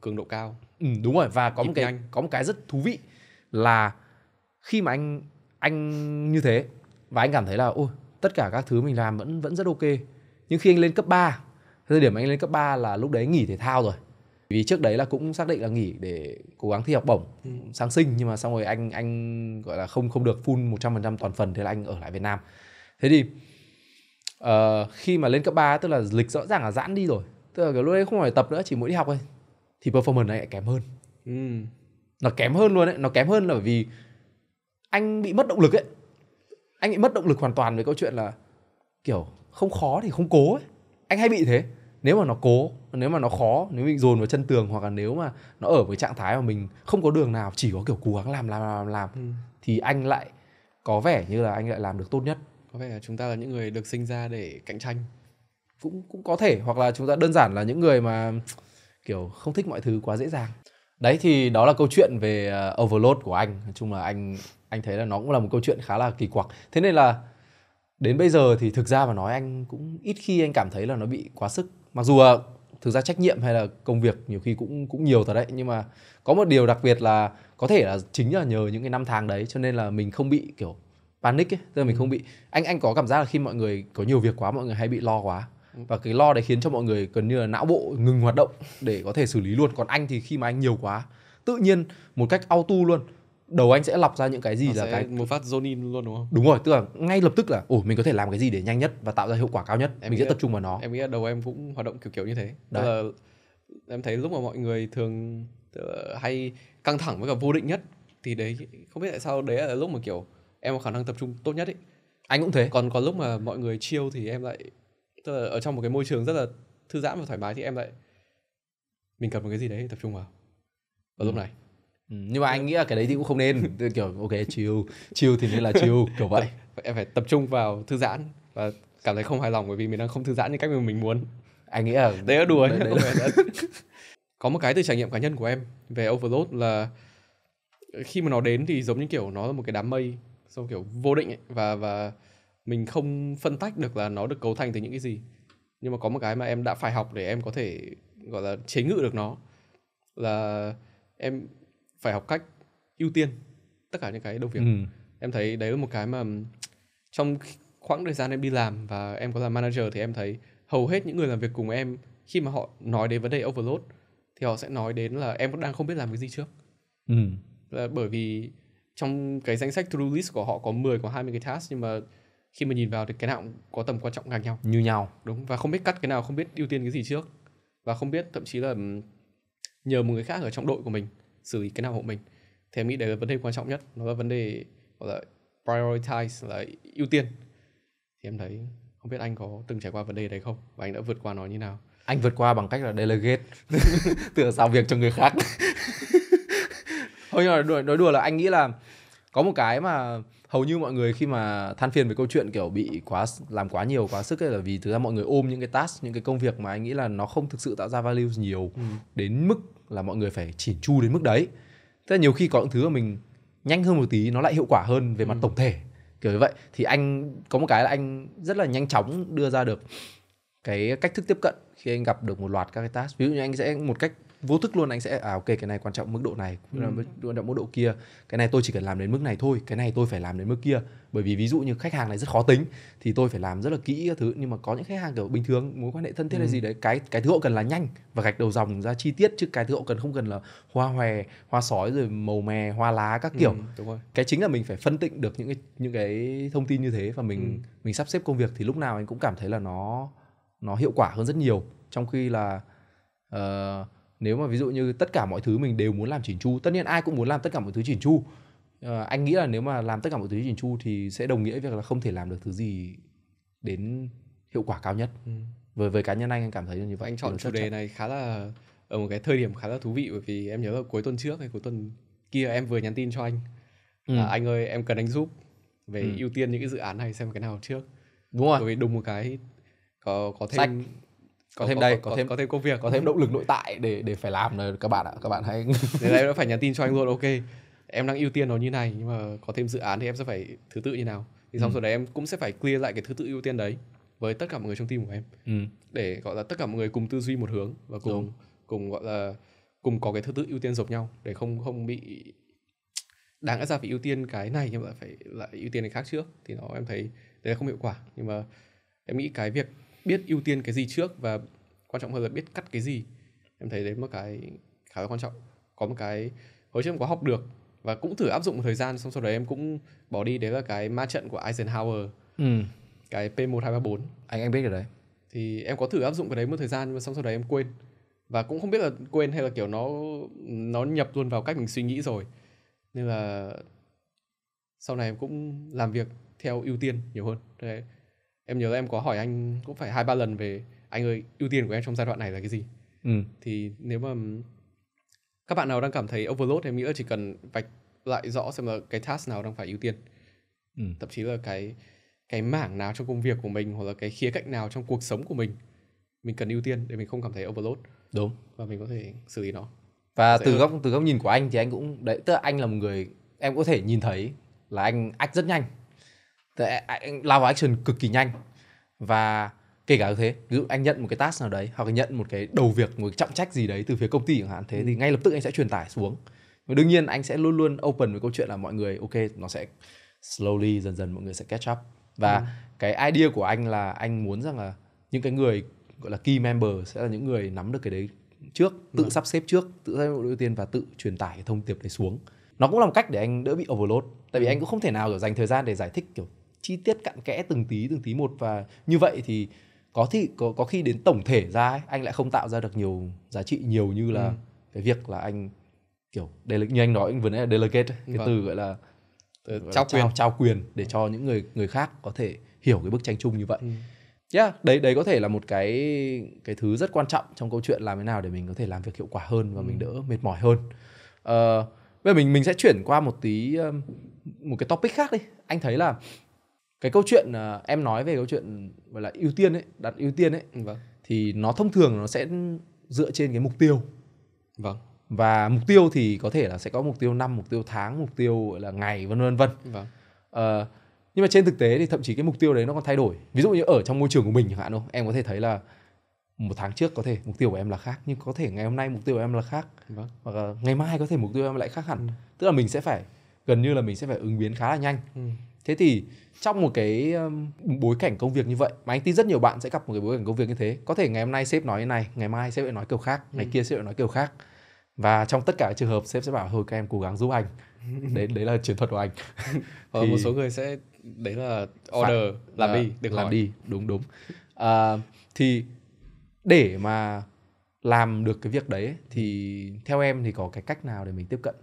cường độ cao ừ, đúng rồi và có Nhịp một cái nhanh. có một cái rất thú vị là khi mà anh anh như thế và anh cảm thấy là ôi tất cả các thứ mình làm vẫn vẫn rất ok nhưng khi anh lên cấp 3 thời điểm anh lên cấp 3 là lúc đấy nghỉ thể thao rồi vì trước đấy là cũng xác định là nghỉ để cố gắng thi học bổng ừ. sáng sinh nhưng mà xong rồi anh anh gọi là không không được full 100% toàn phần thế là anh ở lại Việt Nam thế thì uh, khi mà lên cấp 3 tức là lịch rõ ràng là giãn đi rồi tức là cái lúc đấy không phải tập nữa chỉ mỗi đi học thôi thì performance này lại kém hơn ừ. nó kém hơn luôn đấy nó kém hơn là bởi vì anh bị mất động lực ấy anh bị mất động lực hoàn toàn với câu chuyện là kiểu không khó thì không cố ấy anh hay bị thế nếu mà nó cố nếu mà nó khó nếu mình dồn vào chân tường hoặc là nếu mà nó ở với trạng thái mà mình không có đường nào chỉ có kiểu cố gắng làm làm làm làm ừ. thì anh lại có vẻ như là anh lại làm được tốt nhất có vẻ là chúng ta là những người được sinh ra để cạnh tranh cũng cũng có thể hoặc là chúng ta đơn giản là những người mà kiểu không thích mọi thứ quá dễ dàng đấy thì đó là câu chuyện về ờ, overload của anh nói chung là anh anh thấy là nó cũng là một câu chuyện khá là kỳ quặc thế nên là đến bây giờ thì thực ra mà nói anh cũng ít khi anh cảm thấy là nó bị quá sức mặc dù là thực ra trách nhiệm hay là công việc nhiều khi cũng cũng nhiều thật đấy nhưng mà có một điều đặc biệt là có thể là chính là nhờ những cái năm tháng đấy cho nên là mình không bị kiểu panic ấy, tức là mình ừ. không bị anh anh có cảm giác là khi mọi người có nhiều việc quá mọi người hay bị lo quá ừ. và cái lo đấy khiến cho mọi người gần như là não bộ ngừng hoạt động để có thể xử lý luôn còn anh thì khi mà anh nhiều quá tự nhiên một cách auto luôn đầu anh sẽ lọc ra những cái gì Nó là cái một phát zone in luôn đúng không đúng rồi tức là ngay lập tức là ồ mình có thể làm cái gì để nhanh nhất và tạo ra hiệu quả cao nhất em mình sẽ tập trung vào nó em nghĩ là đầu em cũng hoạt động kiểu kiểu như thế đấy. Tức là em thấy lúc mà mọi người thường ờ, hay căng thẳng với cả vô định nhất thì đấy không biết tại sao đấy là lúc mà kiểu em có khả năng tập trung tốt nhất ấy anh cũng thế còn có lúc mà mọi người chiêu thì em lại tức là ở trong một cái môi trường rất là thư giãn và thoải mái thì em lại mình cần một cái gì đấy tập trung vào vào ừ. lúc này ừ. nhưng mà anh nghĩ là cái đấy thì cũng không nên <laughs> kiểu ok chill chill thì nên là chill kiểu vậy em phải tập trung vào thư giãn và cảm thấy không hài lòng bởi vì mình đang không thư giãn như cách mà mình muốn anh nghĩ là đấy là đùa đấy, đấy là... <laughs> có một cái từ trải nghiệm cá nhân của em về overload là khi mà nó đến thì giống như kiểu nó là một cái đám mây xong kiểu vô định ấy và và mình không phân tách được là nó được cấu thành từ những cái gì nhưng mà có một cái mà em đã phải học để em có thể gọi là chế ngự được nó là em phải học cách ưu tiên tất cả những cái đầu việc ừ. em thấy đấy là một cái mà trong khoảng thời gian em đi làm và em có làm manager thì em thấy hầu hết những người làm việc cùng em khi mà họ nói đến vấn đề overload thì họ sẽ nói đến là em cũng đang không biết làm cái gì trước ừ. là bởi vì trong cái danh sách to do list của họ có 10 có 20 cái task nhưng mà khi mà nhìn vào thì cái nào cũng có tầm quan trọng ngang nhau như nhau đúng và không biết cắt cái nào không biết ưu tiên cái gì trước và không biết thậm chí là nhờ một người khác ở trong đội của mình xử lý cái nào hộ mình thì em nghĩ đấy là vấn đề quan trọng nhất nó là vấn đề gọi là prioritize là ưu tiên thì em thấy không biết anh có từng trải qua vấn đề đấy không và anh đã vượt qua nó như nào anh vượt qua bằng cách là delegate <laughs> tựa giao việc cho người khác thôi nhưng mà nói đùa là anh nghĩ là có một cái mà hầu như mọi người khi mà than phiền về câu chuyện kiểu bị quá làm quá nhiều quá sức ấy là vì thực ra mọi người ôm những cái task những cái công việc mà anh nghĩ là nó không thực sự tạo ra value nhiều ừ. đến mức là mọi người phải chỉn chu đến mức đấy tức là nhiều khi có những thứ mà mình nhanh hơn một tí nó lại hiệu quả hơn về mặt ừ. tổng thể kiểu như vậy thì anh có một cái là anh rất là nhanh chóng đưa ra được cái cách thức tiếp cận khi anh gặp được một loạt các cái task ví dụ như anh sẽ một cách vô thức luôn anh sẽ à ok cái này quan trọng mức độ này quan ừ. trọng mức độ kia cái này tôi chỉ cần làm đến mức này thôi cái này tôi phải làm đến mức kia bởi vì ví dụ như khách hàng này rất khó tính thì tôi phải làm rất là kỹ các thứ nhưng mà có những khách hàng kiểu bình thường mối quan hệ thân thiết ừ. gì đấy cái cái thứ họ cần là nhanh và gạch đầu dòng ra chi tiết chứ cái thứ họ cần không cần là hoa hòe hoa sói rồi màu mè hoa lá các ừ, kiểu ừ, đúng rồi. cái chính là mình phải phân tịnh được những cái những cái thông tin như thế và mình ừ. mình sắp xếp công việc thì lúc nào anh cũng cảm thấy là nó nó hiệu quả hơn rất nhiều trong khi là uh, nếu mà ví dụ như tất cả mọi thứ mình đều muốn làm chỉnh chu tất nhiên ai cũng muốn làm tất cả mọi thứ chỉnh chu à, anh nghĩ là nếu mà làm tất cả mọi thứ chỉnh chu thì sẽ đồng nghĩa việc là không thể làm được thứ gì đến hiệu quả cao nhất ừ. với với cá nhân anh anh cảm thấy như vậy anh chọn chủ đề chắc. này khá là ở một cái thời điểm khá là thú vị bởi vì em nhớ là cuối tuần trước hay cuối tuần kia em vừa nhắn tin cho anh ừ. à, anh ơi em cần anh giúp về ừ. ưu tiên những cái dự án này xem cái nào trước đúng rồi bởi vì đúng một cái có có thêm Sách có thêm đây có, có thêm có thêm công việc có thêm động lực nội tại để để phải làm rồi các bạn ạ các bạn hãy <laughs> thế đây nó phải nhắn tin cho anh luôn ok em đang ưu tiên nó như này nhưng mà có thêm dự án thì em sẽ phải thứ tự như nào thì xong ừ. rồi đấy em cũng sẽ phải clear lại cái thứ tự ưu tiên đấy với tất cả mọi người trong team của em ừ. để gọi là tất cả mọi người cùng tư duy một hướng và cùng Đúng. cùng gọi là cùng có cái thứ tự ưu tiên giống nhau để không không bị đáng lẽ ra phải ưu tiên cái này nhưng mà phải lại ưu tiên cái khác trước thì nó em thấy đấy là không hiệu quả nhưng mà em nghĩ cái việc biết ưu tiên cái gì trước và quan trọng hơn là biết cắt cái gì em thấy đấy một cái khá là quan trọng có một cái hồi trước em có học được và cũng thử áp dụng một thời gian xong sau đấy em cũng bỏ đi đấy là cái ma trận của Eisenhower ừ. cái P1234 anh anh biết rồi đấy thì em có thử áp dụng cái đấy một thời gian nhưng xong sau đấy em quên và cũng không biết là quên hay là kiểu nó nó nhập luôn vào cách mình suy nghĩ rồi nên là sau này em cũng làm việc theo ưu tiên nhiều hơn đấy em nhớ em có hỏi anh cũng phải hai ba lần về anh ơi ưu tiên của em trong giai đoạn này là cái gì ừ. thì nếu mà các bạn nào đang cảm thấy overload em nghĩ là chỉ cần vạch lại rõ xem là cái task nào đang phải ưu tiên ừ. thậm chí là cái cái mảng nào trong công việc của mình hoặc là cái khía cạnh nào trong cuộc sống của mình mình cần ưu tiên để mình không cảm thấy overload đúng và mình có thể xử lý nó và Dễ từ góc từ góc nhìn của anh thì anh cũng đấy tức là anh là một người em có thể nhìn thấy là anh ách rất nhanh lao vào action cực kỳ nhanh và kể cả như thế ví dụ anh nhận một cái task nào đấy hoặc là nhận một cái đầu việc một cái trọng trách gì đấy từ phía công ty chẳng hạn thế thì ừ. ngay lập tức anh sẽ truyền tải xuống và đương nhiên anh sẽ luôn luôn open với câu chuyện là mọi người ok nó sẽ slowly dần dần mọi người sẽ catch up và ừ. cái idea của anh là anh muốn rằng là những cái người gọi là key member sẽ là những người nắm được cái đấy trước tự ừ. sắp xếp trước tự sắp ưu tiên và tự truyền tải cái thông điệp đấy xuống nó cũng là một cách để anh đỡ bị overload tại vì ừ. anh cũng không thể nào kiểu dành thời gian để giải thích kiểu chi tiết cặn kẽ từng tí từng tí một và như vậy thì có thì có có khi đến tổng thể ra ấy, anh lại không tạo ra được nhiều giá trị nhiều như là ừ. cái việc là anh kiểu delegate như anh nói anh vừa nãy là delegate cái vâng. từ gọi là từ ờ, trao, quyền trao, quyền để cho những người người khác có thể hiểu cái bức tranh chung như vậy. Ừ. Yeah, đấy đấy có thể là một cái cái thứ rất quan trọng trong câu chuyện làm thế nào để mình có thể làm việc hiệu quả hơn và ừ. mình đỡ mệt mỏi hơn. Uh, bây giờ mình mình sẽ chuyển qua một tí một cái topic khác đi. Anh thấy là cái câu chuyện uh, em nói về câu chuyện gọi là ưu tiên ấy đặt ưu tiên ấy vâng. thì nó thông thường nó sẽ dựa trên cái mục tiêu vâng và mục tiêu thì có thể là sẽ có mục tiêu năm mục tiêu tháng mục tiêu gọi là ngày vân vân vân vâng. uh, nhưng mà trên thực tế thì thậm chí cái mục tiêu đấy nó còn thay đổi ví dụ như ở trong môi trường của mình chẳng hạn không em có thể thấy là một tháng trước có thể mục tiêu của em là khác nhưng có thể ngày hôm nay mục tiêu của em là khác vâng. hoặc là ngày mai có thể mục tiêu của em lại khác hẳn ừ. tức là mình sẽ phải gần như là mình sẽ phải ứng biến khá là nhanh ừ thế thì trong một cái bối cảnh công việc như vậy mà anh tin rất nhiều bạn sẽ gặp một cái bối cảnh công việc như thế có thể ngày hôm nay sếp nói như này ngày mai sếp lại nói kiểu khác ngày ừ. kia sếp lại nói kiểu khác và trong tất cả các trường hợp sếp sẽ bảo thôi các em cố gắng giúp anh <laughs> đấy đấy là chiến thuật của anh <laughs> ờ, thì... một số người sẽ đấy là order Phản, làm đi được làm hỏi. đi đúng đúng à, thì để mà làm được cái việc đấy thì theo em thì có cái cách nào để mình tiếp cận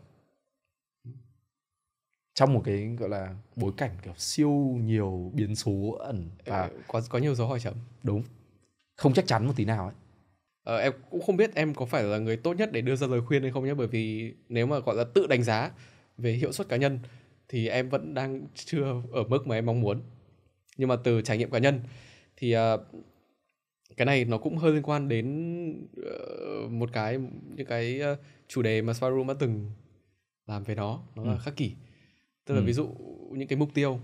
trong một cái gọi là bối cảnh kiểu siêu nhiều biến số ẩn và ờ, có có nhiều dấu hỏi chấm đúng không chắc chắn một tí nào ấy ờ, em cũng không biết em có phải là người tốt nhất để đưa ra lời khuyên hay không nhé bởi vì nếu mà gọi là tự đánh giá về hiệu suất cá nhân thì em vẫn đang chưa ở mức mà em mong muốn nhưng mà từ trải nghiệm cá nhân thì uh, cái này nó cũng hơi liên quan đến uh, một cái những cái uh, chủ đề mà Spyro đã từng làm về nó nó ừ. là khắc kỷ tức là ừ. ví dụ những cái mục tiêu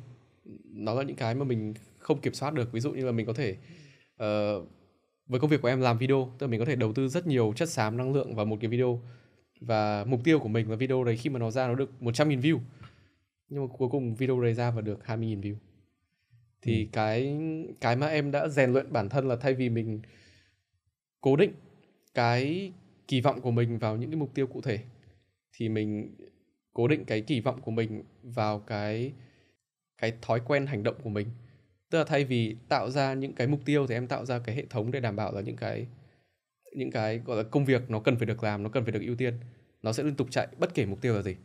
nó là những cái mà mình không kiểm soát được ví dụ như là mình có thể uh, với công việc của em làm video tức là mình có thể đầu tư rất nhiều chất xám năng lượng vào một cái video và mục tiêu của mình là video đấy khi mà nó ra nó được 100.000 view nhưng mà cuối cùng video đấy ra và được 20.000 view thì ừ. cái cái mà em đã rèn luyện bản thân là thay vì mình cố định cái kỳ vọng của mình vào những cái mục tiêu cụ thể thì mình cố định cái kỳ vọng của mình vào cái cái thói quen hành động của mình tức là thay vì tạo ra những cái mục tiêu thì em tạo ra cái hệ thống để đảm bảo là những cái những cái gọi là công việc nó cần phải được làm nó cần phải được ưu tiên nó sẽ liên tục chạy bất kể mục tiêu là gì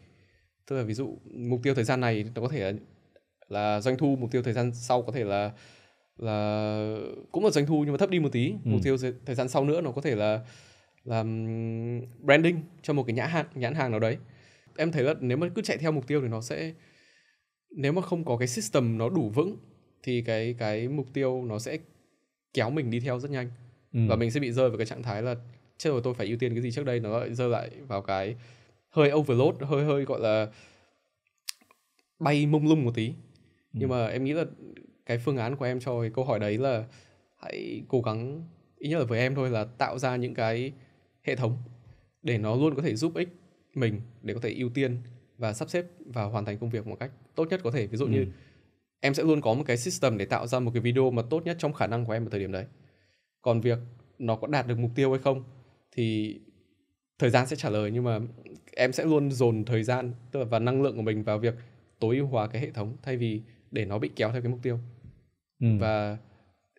tức là ví dụ mục tiêu thời gian này nó có thể là, là doanh thu mục tiêu thời gian sau có thể là là cũng là doanh thu nhưng mà thấp đi một tí ừ. mục tiêu thời gian sau nữa nó có thể là làm branding cho một cái nhãn hàng nhãn hàng nào đấy em thấy là nếu mà cứ chạy theo mục tiêu thì nó sẽ nếu mà không có cái system nó đủ vững thì cái cái mục tiêu nó sẽ kéo mình đi theo rất nhanh ừ. và mình sẽ bị rơi vào cái trạng thái là chết rồi tôi phải ưu tiên cái gì trước đây nó lại rơi lại vào cái hơi overload hơi hơi gọi là bay mông lung một tí ừ. nhưng mà em nghĩ là cái phương án của em cho cái câu hỏi đấy là hãy cố gắng ý nhất là với em thôi là tạo ra những cái hệ thống để nó luôn có thể giúp ích mình để có thể ưu tiên và sắp xếp và hoàn thành công việc một cách tốt nhất có thể ví dụ ừ. như em sẽ luôn có một cái system để tạo ra một cái video mà tốt nhất trong khả năng của em ở thời điểm đấy còn việc nó có đạt được mục tiêu hay không thì thời gian sẽ trả lời nhưng mà em sẽ luôn dồn thời gian tức là và năng lượng của mình vào việc tối ưu hóa cái hệ thống thay vì để nó bị kéo theo cái mục tiêu ừ. và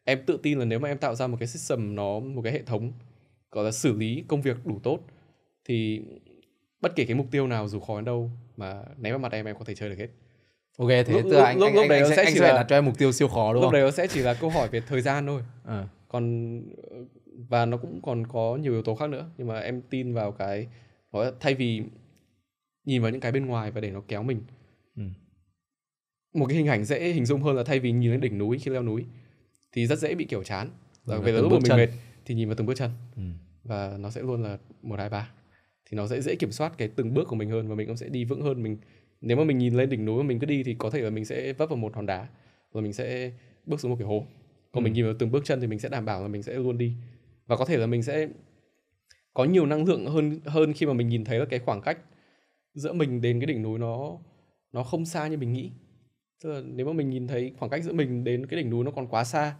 em tự tin là nếu mà em tạo ra một cái system nó một cái hệ thống gọi là xử lý công việc đủ tốt thì bất kể cái mục tiêu nào dù khó đến đâu mà ném vào mặt em em có thể chơi được hết ok thế lúc, tức là anh, lúc, anh, lúc anh, đấy anh, sẽ anh chỉ là đặt cho em mục tiêu siêu khó đúng lúc không? đấy nó sẽ chỉ là câu hỏi về thời gian thôi à. còn và nó cũng còn có nhiều yếu tố khác nữa nhưng mà em tin vào cái thay vì nhìn vào những cái bên ngoài và để nó kéo mình ừ. một cái hình ảnh dễ hình dung hơn là thay vì nhìn lên đỉnh núi khi leo núi thì rất dễ bị kiểu chán và về lúc mà mình chân. mệt thì nhìn vào từng bước chân ừ. và nó sẽ luôn là một hai ba thì nó sẽ dễ kiểm soát cái từng bước của mình hơn và mình cũng sẽ đi vững hơn mình nếu mà mình nhìn lên đỉnh núi mà mình cứ đi thì có thể là mình sẽ vấp vào một hòn đá và mình sẽ bước xuống một cái hố còn ừ. mình nhìn vào từng bước chân thì mình sẽ đảm bảo là mình sẽ luôn đi và có thể là mình sẽ có nhiều năng lượng hơn hơn khi mà mình nhìn thấy là cái khoảng cách giữa mình đến cái đỉnh núi nó nó không xa như mình nghĩ tức là nếu mà mình nhìn thấy khoảng cách giữa mình đến cái đỉnh núi nó còn quá xa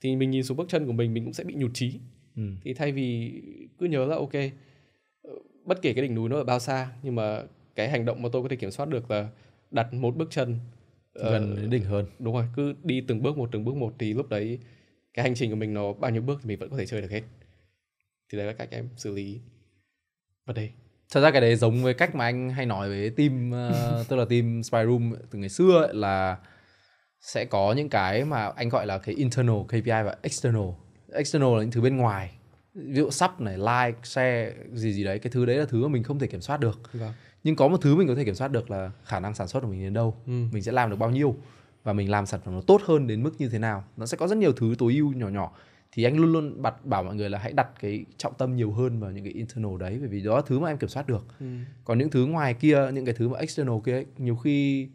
thì mình nhìn xuống bước chân của mình mình cũng sẽ bị nhụt chí ừ. thì thay vì cứ nhớ là ok bất kể cái đỉnh núi nó ở bao xa nhưng mà cái hành động mà tôi có thể kiểm soát được là đặt một bước chân ờ, gần uh, đến đỉnh hơn đúng rồi cứ đi từng bước một từng bước một thì lúc đấy cái hành trình của mình nó bao nhiêu bước thì mình vẫn có thể chơi được hết thì đấy là cách em xử lý vấn đề thật ra cái đấy giống với cách mà anh hay nói với team uh, <laughs> tức là team spy room từ ngày xưa ấy, là sẽ có những cái mà anh gọi là cái internal KPI và external external là những thứ bên ngoài ví dụ sắp này like share gì gì đấy cái thứ đấy là thứ mà mình không thể kiểm soát được vâng. nhưng có một thứ mình có thể kiểm soát được là khả năng sản xuất của mình đến đâu ừ. mình sẽ làm được bao nhiêu và mình làm sản phẩm nó tốt hơn đến mức như thế nào nó sẽ có rất nhiều thứ tối ưu nhỏ nhỏ thì anh luôn luôn bật bảo mọi người là hãy đặt cái trọng tâm nhiều hơn vào những cái internal đấy bởi vì đó là thứ mà em kiểm soát được ừ. còn những thứ ngoài kia những cái thứ mà external kia ấy, nhiều khi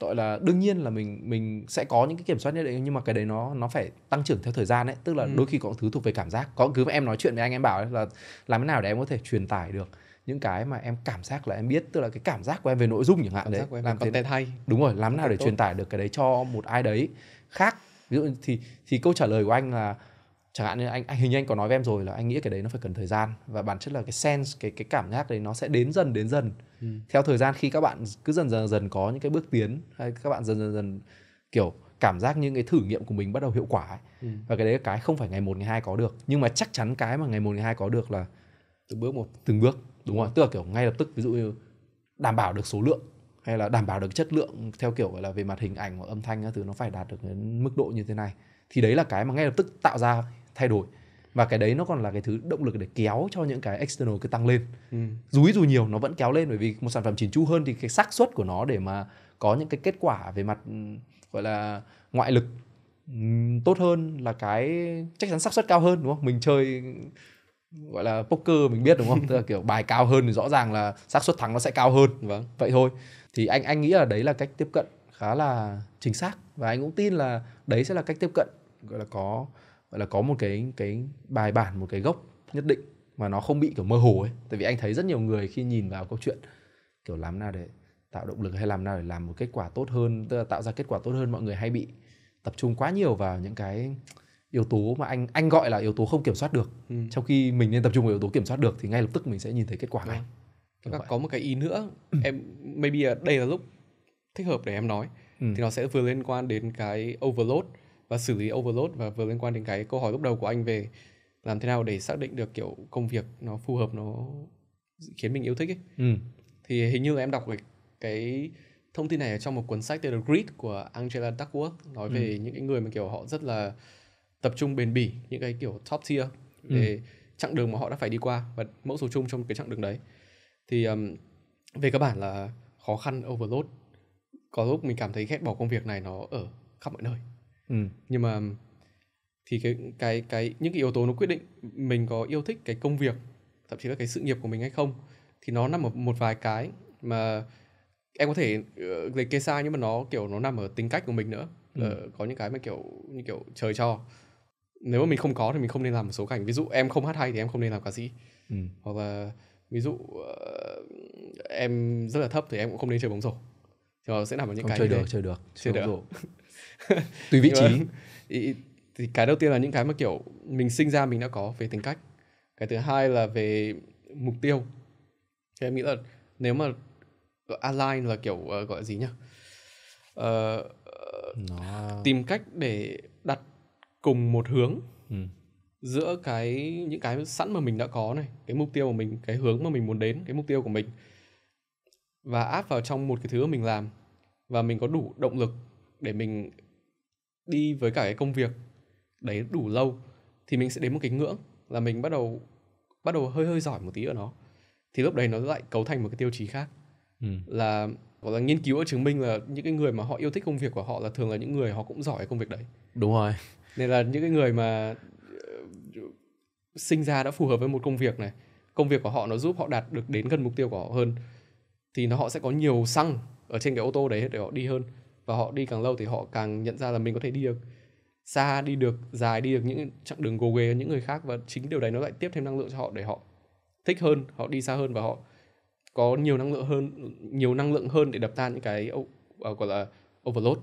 gọi là đương nhiên là mình mình sẽ có những cái kiểm soát nhất định nhưng mà cái đấy nó nó phải tăng trưởng theo thời gian đấy tức là ừ. đôi khi có thứ thuộc về cảm giác có cứ mà em nói chuyện với anh em bảo là làm thế nào để em có thể truyền tải được những cái mà em cảm giác là em biết tức là cái cảm giác của em về nội dung chẳng hạn cảm đấy giác của em làm content thế... hay đúng rồi làm thế nào để truyền tải được cái đấy cho một ai đấy khác ví dụ thì thì câu trả lời của anh là chẳng hạn như anh, anh hình như anh có nói với em rồi là anh nghĩ cái đấy nó phải cần thời gian và bản chất là cái sense cái cái cảm giác đấy nó sẽ đến dần đến dần ừ. theo thời gian khi các bạn cứ dần dần dần có những cái bước tiến hay các bạn dần dần dần kiểu cảm giác những cái thử nghiệm của mình bắt đầu hiệu quả ấy. Ừ. và cái đấy là cái không phải ngày một ngày hai có được nhưng mà chắc chắn cái mà ngày một ngày hai có được là từng bước một từng bước đúng ừ. tức là kiểu ngay lập tức ví dụ như đảm bảo được số lượng hay là đảm bảo được chất lượng theo kiểu là về mặt hình ảnh và âm thanh các thứ nó phải đạt được đến mức độ như thế này thì đấy là cái mà ngay lập tức tạo ra thay đổi và cái đấy nó còn là cái thứ động lực để kéo cho những cái external cứ tăng lên ừ. dúi dù nhiều nó vẫn kéo lên bởi vì một sản phẩm chỉn chu hơn thì cái xác suất của nó để mà có những cái kết quả về mặt ừ, gọi là ngoại lực ừ, tốt hơn là cái chắc chắn xác suất cao hơn đúng không mình chơi gọi là poker mình biết đúng không <laughs> tức là kiểu bài cao hơn thì rõ ràng là xác suất thắng nó sẽ cao hơn vâng vậy thôi thì anh anh nghĩ là đấy là cách tiếp cận khá là chính xác và anh cũng tin là đấy sẽ là cách tiếp cận gọi là có gọi là có một cái cái bài bản một cái gốc nhất định mà nó không bị kiểu mơ hồ ấy tại vì anh thấy rất nhiều người khi nhìn vào câu chuyện kiểu làm nào để tạo động lực hay làm nào để làm một kết quả tốt hơn tức là tạo ra kết quả tốt hơn mọi người hay bị tập trung quá nhiều vào những cái yếu tố mà anh anh gọi là yếu tố không kiểm soát được ừ. trong khi mình nên tập trung vào yếu tố kiểm soát được thì ngay lập tức mình sẽ nhìn thấy kết quả ngay có một cái ý nữa <clears throat> em maybe đây là lúc thích hợp để em nói ừ. thì nó sẽ vừa liên quan đến cái overload và xử lý overload và vừa liên quan đến cái câu hỏi lúc đầu của anh về làm thế nào để xác định được kiểu công việc nó phù hợp nó khiến mình yêu thích ấy. Ừ. Thì hình như là em đọc về cái thông tin này ở trong một cuốn sách tên là Grit của Angela Duckworth nói ừ. về những cái người mà kiểu họ rất là tập trung bền bỉ những cái kiểu top tier ừ. về ừ. chặng đường mà họ đã phải đi qua và mẫu số chung trong cái chặng đường đấy. Thì um, về cơ bản là khó khăn overload có lúc mình cảm thấy ghét bỏ công việc này nó ở khắp mọi nơi Ừ, nhưng mà thì cái cái cái những cái yếu tố nó quyết định mình có yêu thích cái công việc thậm chí là cái sự nghiệp của mình hay không thì nó nằm ở một vài cái mà em có thể ờ, liệt kê sai nhưng mà nó kiểu nó nằm ở tính cách của mình nữa ừ. Là ờ, có những cái mà kiểu như kiểu trời cho nếu mà mình không có thì mình không nên làm một số cảnh ví dụ em không hát hay thì em không nên làm ca sĩ ừ. hoặc là ví dụ uh, em rất là thấp thì em cũng không nên chơi bóng rổ thì nó sẽ nằm ở những không cái chơi được chơi được chơi, chơi được <laughs> tùy vị trí thì, <laughs> thì cái đầu tiên là những cái mà kiểu mình sinh ra mình đã có về tính cách cái thứ hai là về mục tiêu thì em nghĩ là nếu mà align là kiểu uh, gọi là gì nhá uh, ờ, Nó... tìm cách để đặt cùng một hướng ừ. giữa cái những cái sẵn mà mình đã có này cái mục tiêu của mình cái hướng mà mình muốn đến cái mục tiêu của mình và áp vào trong một cái thứ mà mình làm và mình có đủ động lực để mình đi với cả cái công việc đấy đủ lâu thì mình sẽ đến một cái ngưỡng là mình bắt đầu bắt đầu hơi hơi giỏi một tí ở nó thì lúc đấy nó lại cấu thành một cái tiêu chí khác ừ. là gọi là nghiên cứu đã chứng minh là những cái người mà họ yêu thích công việc của họ là thường là những người họ cũng giỏi cái công việc đấy đúng rồi nên là những cái người mà ờ, sinh ra đã phù hợp với một công việc này công việc của họ nó giúp họ đạt được đến gần mục tiêu của họ hơn thì nó họ sẽ có nhiều xăng ở trên cái ô tô đấy để họ đi hơn và họ đi càng lâu thì họ càng nhận ra là mình có thể đi được xa đi được dài đi được những chặng đường gồ ghề những người khác và chính điều đấy nó lại tiếp thêm năng lượng cho họ để họ thích hơn họ đi xa hơn và họ có nhiều năng lượng hơn nhiều năng lượng hơn để đập tan những cái uh, gọi là overload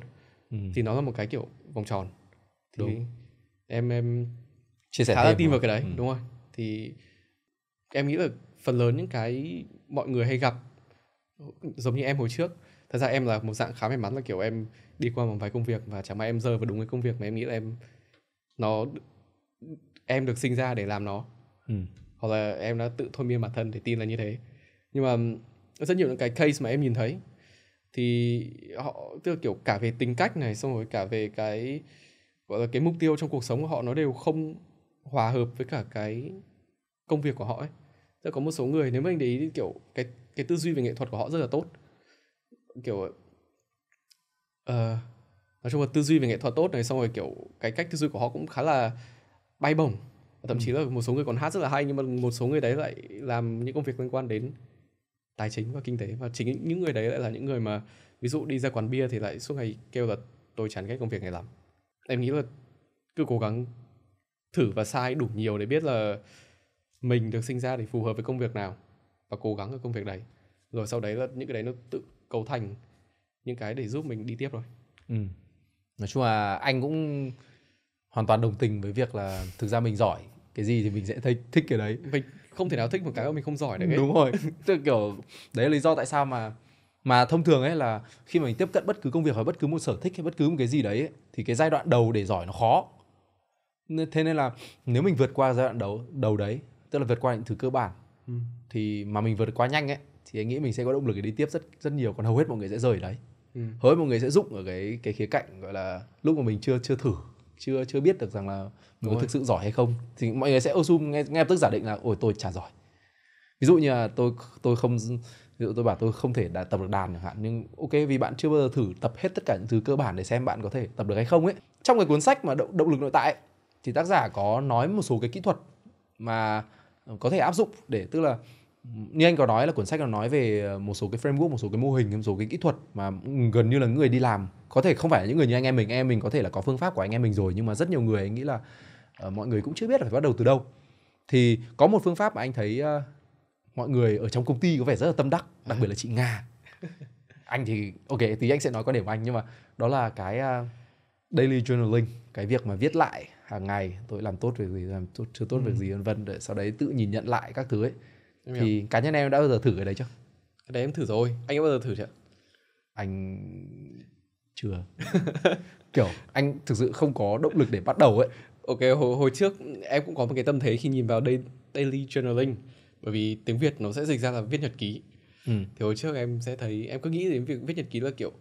ừ. thì nó là một cái kiểu vòng tròn thì đúng. em em chia sẻ khá là tin vào cái đấy ừ. đúng rồi thì em nghĩ là phần lớn những cái mọi người hay gặp giống như em hồi trước thật ra em là một dạng khá may mắn là kiểu em đi qua một vài công việc và chẳng may em rơi vào đúng cái công việc mà em nghĩ là em nó em được sinh ra để làm nó ừ. hoặc là em đã tự thôi miên bản thân để tin là như thế nhưng mà rất nhiều những cái case mà em nhìn thấy thì họ tức là kiểu cả về tính cách này xong rồi cả về cái gọi là cái mục tiêu trong cuộc sống của họ nó đều không hòa hợp với cả cái công việc của họ ấy. Tức có một số người nếu mà anh để ý kiểu cái cái tư duy về nghệ thuật của họ rất là tốt kiểu uh, nói chung là tư duy về nghệ thuật tốt này xong rồi kiểu cái cách tư duy của họ cũng khá là bay bổng thậm ừ. chí là một số người còn hát rất là hay nhưng mà một số người đấy lại làm những công việc liên quan đến tài chính và kinh tế và chính những người đấy lại là những người mà ví dụ đi ra quán bia thì lại suốt ngày kêu là tôi chán cái công việc này lắm em nghĩ là cứ cố gắng thử và sai đủ nhiều để biết là mình được sinh ra để phù hợp với công việc nào và cố gắng ở công việc đấy rồi sau đấy là những cái đấy nó tự cấu thành những cái để giúp mình đi tiếp rồi ừ. nói chung là anh cũng hoàn toàn đồng tình với việc là thực ra mình giỏi cái gì thì mình sẽ thấy thích cái đấy mình không thể nào thích một cái mà mình không giỏi được ấy. đúng rồi <laughs> tức kiểu đấy là lý do tại sao mà mà thông thường ấy là khi mà mình tiếp cận bất cứ công việc hoặc bất cứ một sở thích hay bất cứ một cái gì đấy ấy, thì cái giai đoạn đầu để giỏi nó khó thế nên là nếu mình vượt qua giai đoạn đầu đầu đấy tức là vượt qua những thứ cơ bản ừ. thì mà mình vượt qua nhanh ấy thì anh nghĩ mình sẽ có động lực để đi tiếp rất rất nhiều còn hầu hết mọi người sẽ rời đấy ừ. hầu hết mọi người sẽ dụng ở cái cái khía cạnh gọi là lúc mà mình chưa chưa thử chưa chưa biết được rằng là mình Đúng có rồi. thực sự giỏi hay không thì mọi người sẽ assume nghe nghe tức giả định là ôi tôi chả giỏi ví dụ như là tôi tôi không ví dụ tôi bảo tôi không thể đã tập được đàn chẳng hạn nhưng ok vì bạn chưa bao giờ thử tập hết tất cả những thứ cơ bản để xem bạn có thể tập được hay không ấy trong cái cuốn sách mà động, động lực nội tại ấy, thì tác giả có nói một số cái kỹ thuật mà có thể áp dụng để tức là như anh có nói là cuốn sách nó nói về ờ, một số cái framework một số cái mô hình một số cái kỹ thuật mà gần như là người đi làm có thể không phải những người như anh em mình anh em mình có thể là có phương pháp của anh em mình rồi nhưng mà rất nhiều người anh nghĩ là uh, mọi người cũng chưa biết là phải bắt đầu từ đâu thì có một phương pháp mà anh thấy uh, mọi người ở trong công ty có vẻ rất là tâm đắc đặc biệt là chị nga <laughs> anh thì ok tí anh sẽ nói quan điểm của anh nhưng mà đó là cái uh, daily journaling cái việc mà viết lại hàng ngày tôi làm tốt việc gì làm tốt chưa tốt việc ừ. gì vân vân để sau đấy tự nhìn nhận lại các thứ ấy thì cá nhân em đã bao giờ thử cái đấy chưa cái đấy em thử rồi anh có bao giờ thử chưa anh chưa <laughs> kiểu anh thực sự không có động lực để bắt đầu ấy ok hồi, hồi trước em cũng có một cái tâm thế khi nhìn vào đây daily journaling bởi vì tiếng việt nó sẽ dịch ra là viết nhật ký ừ. thì hồi trước em sẽ thấy em cứ nghĩ đến việc viết nhật ký là kiểu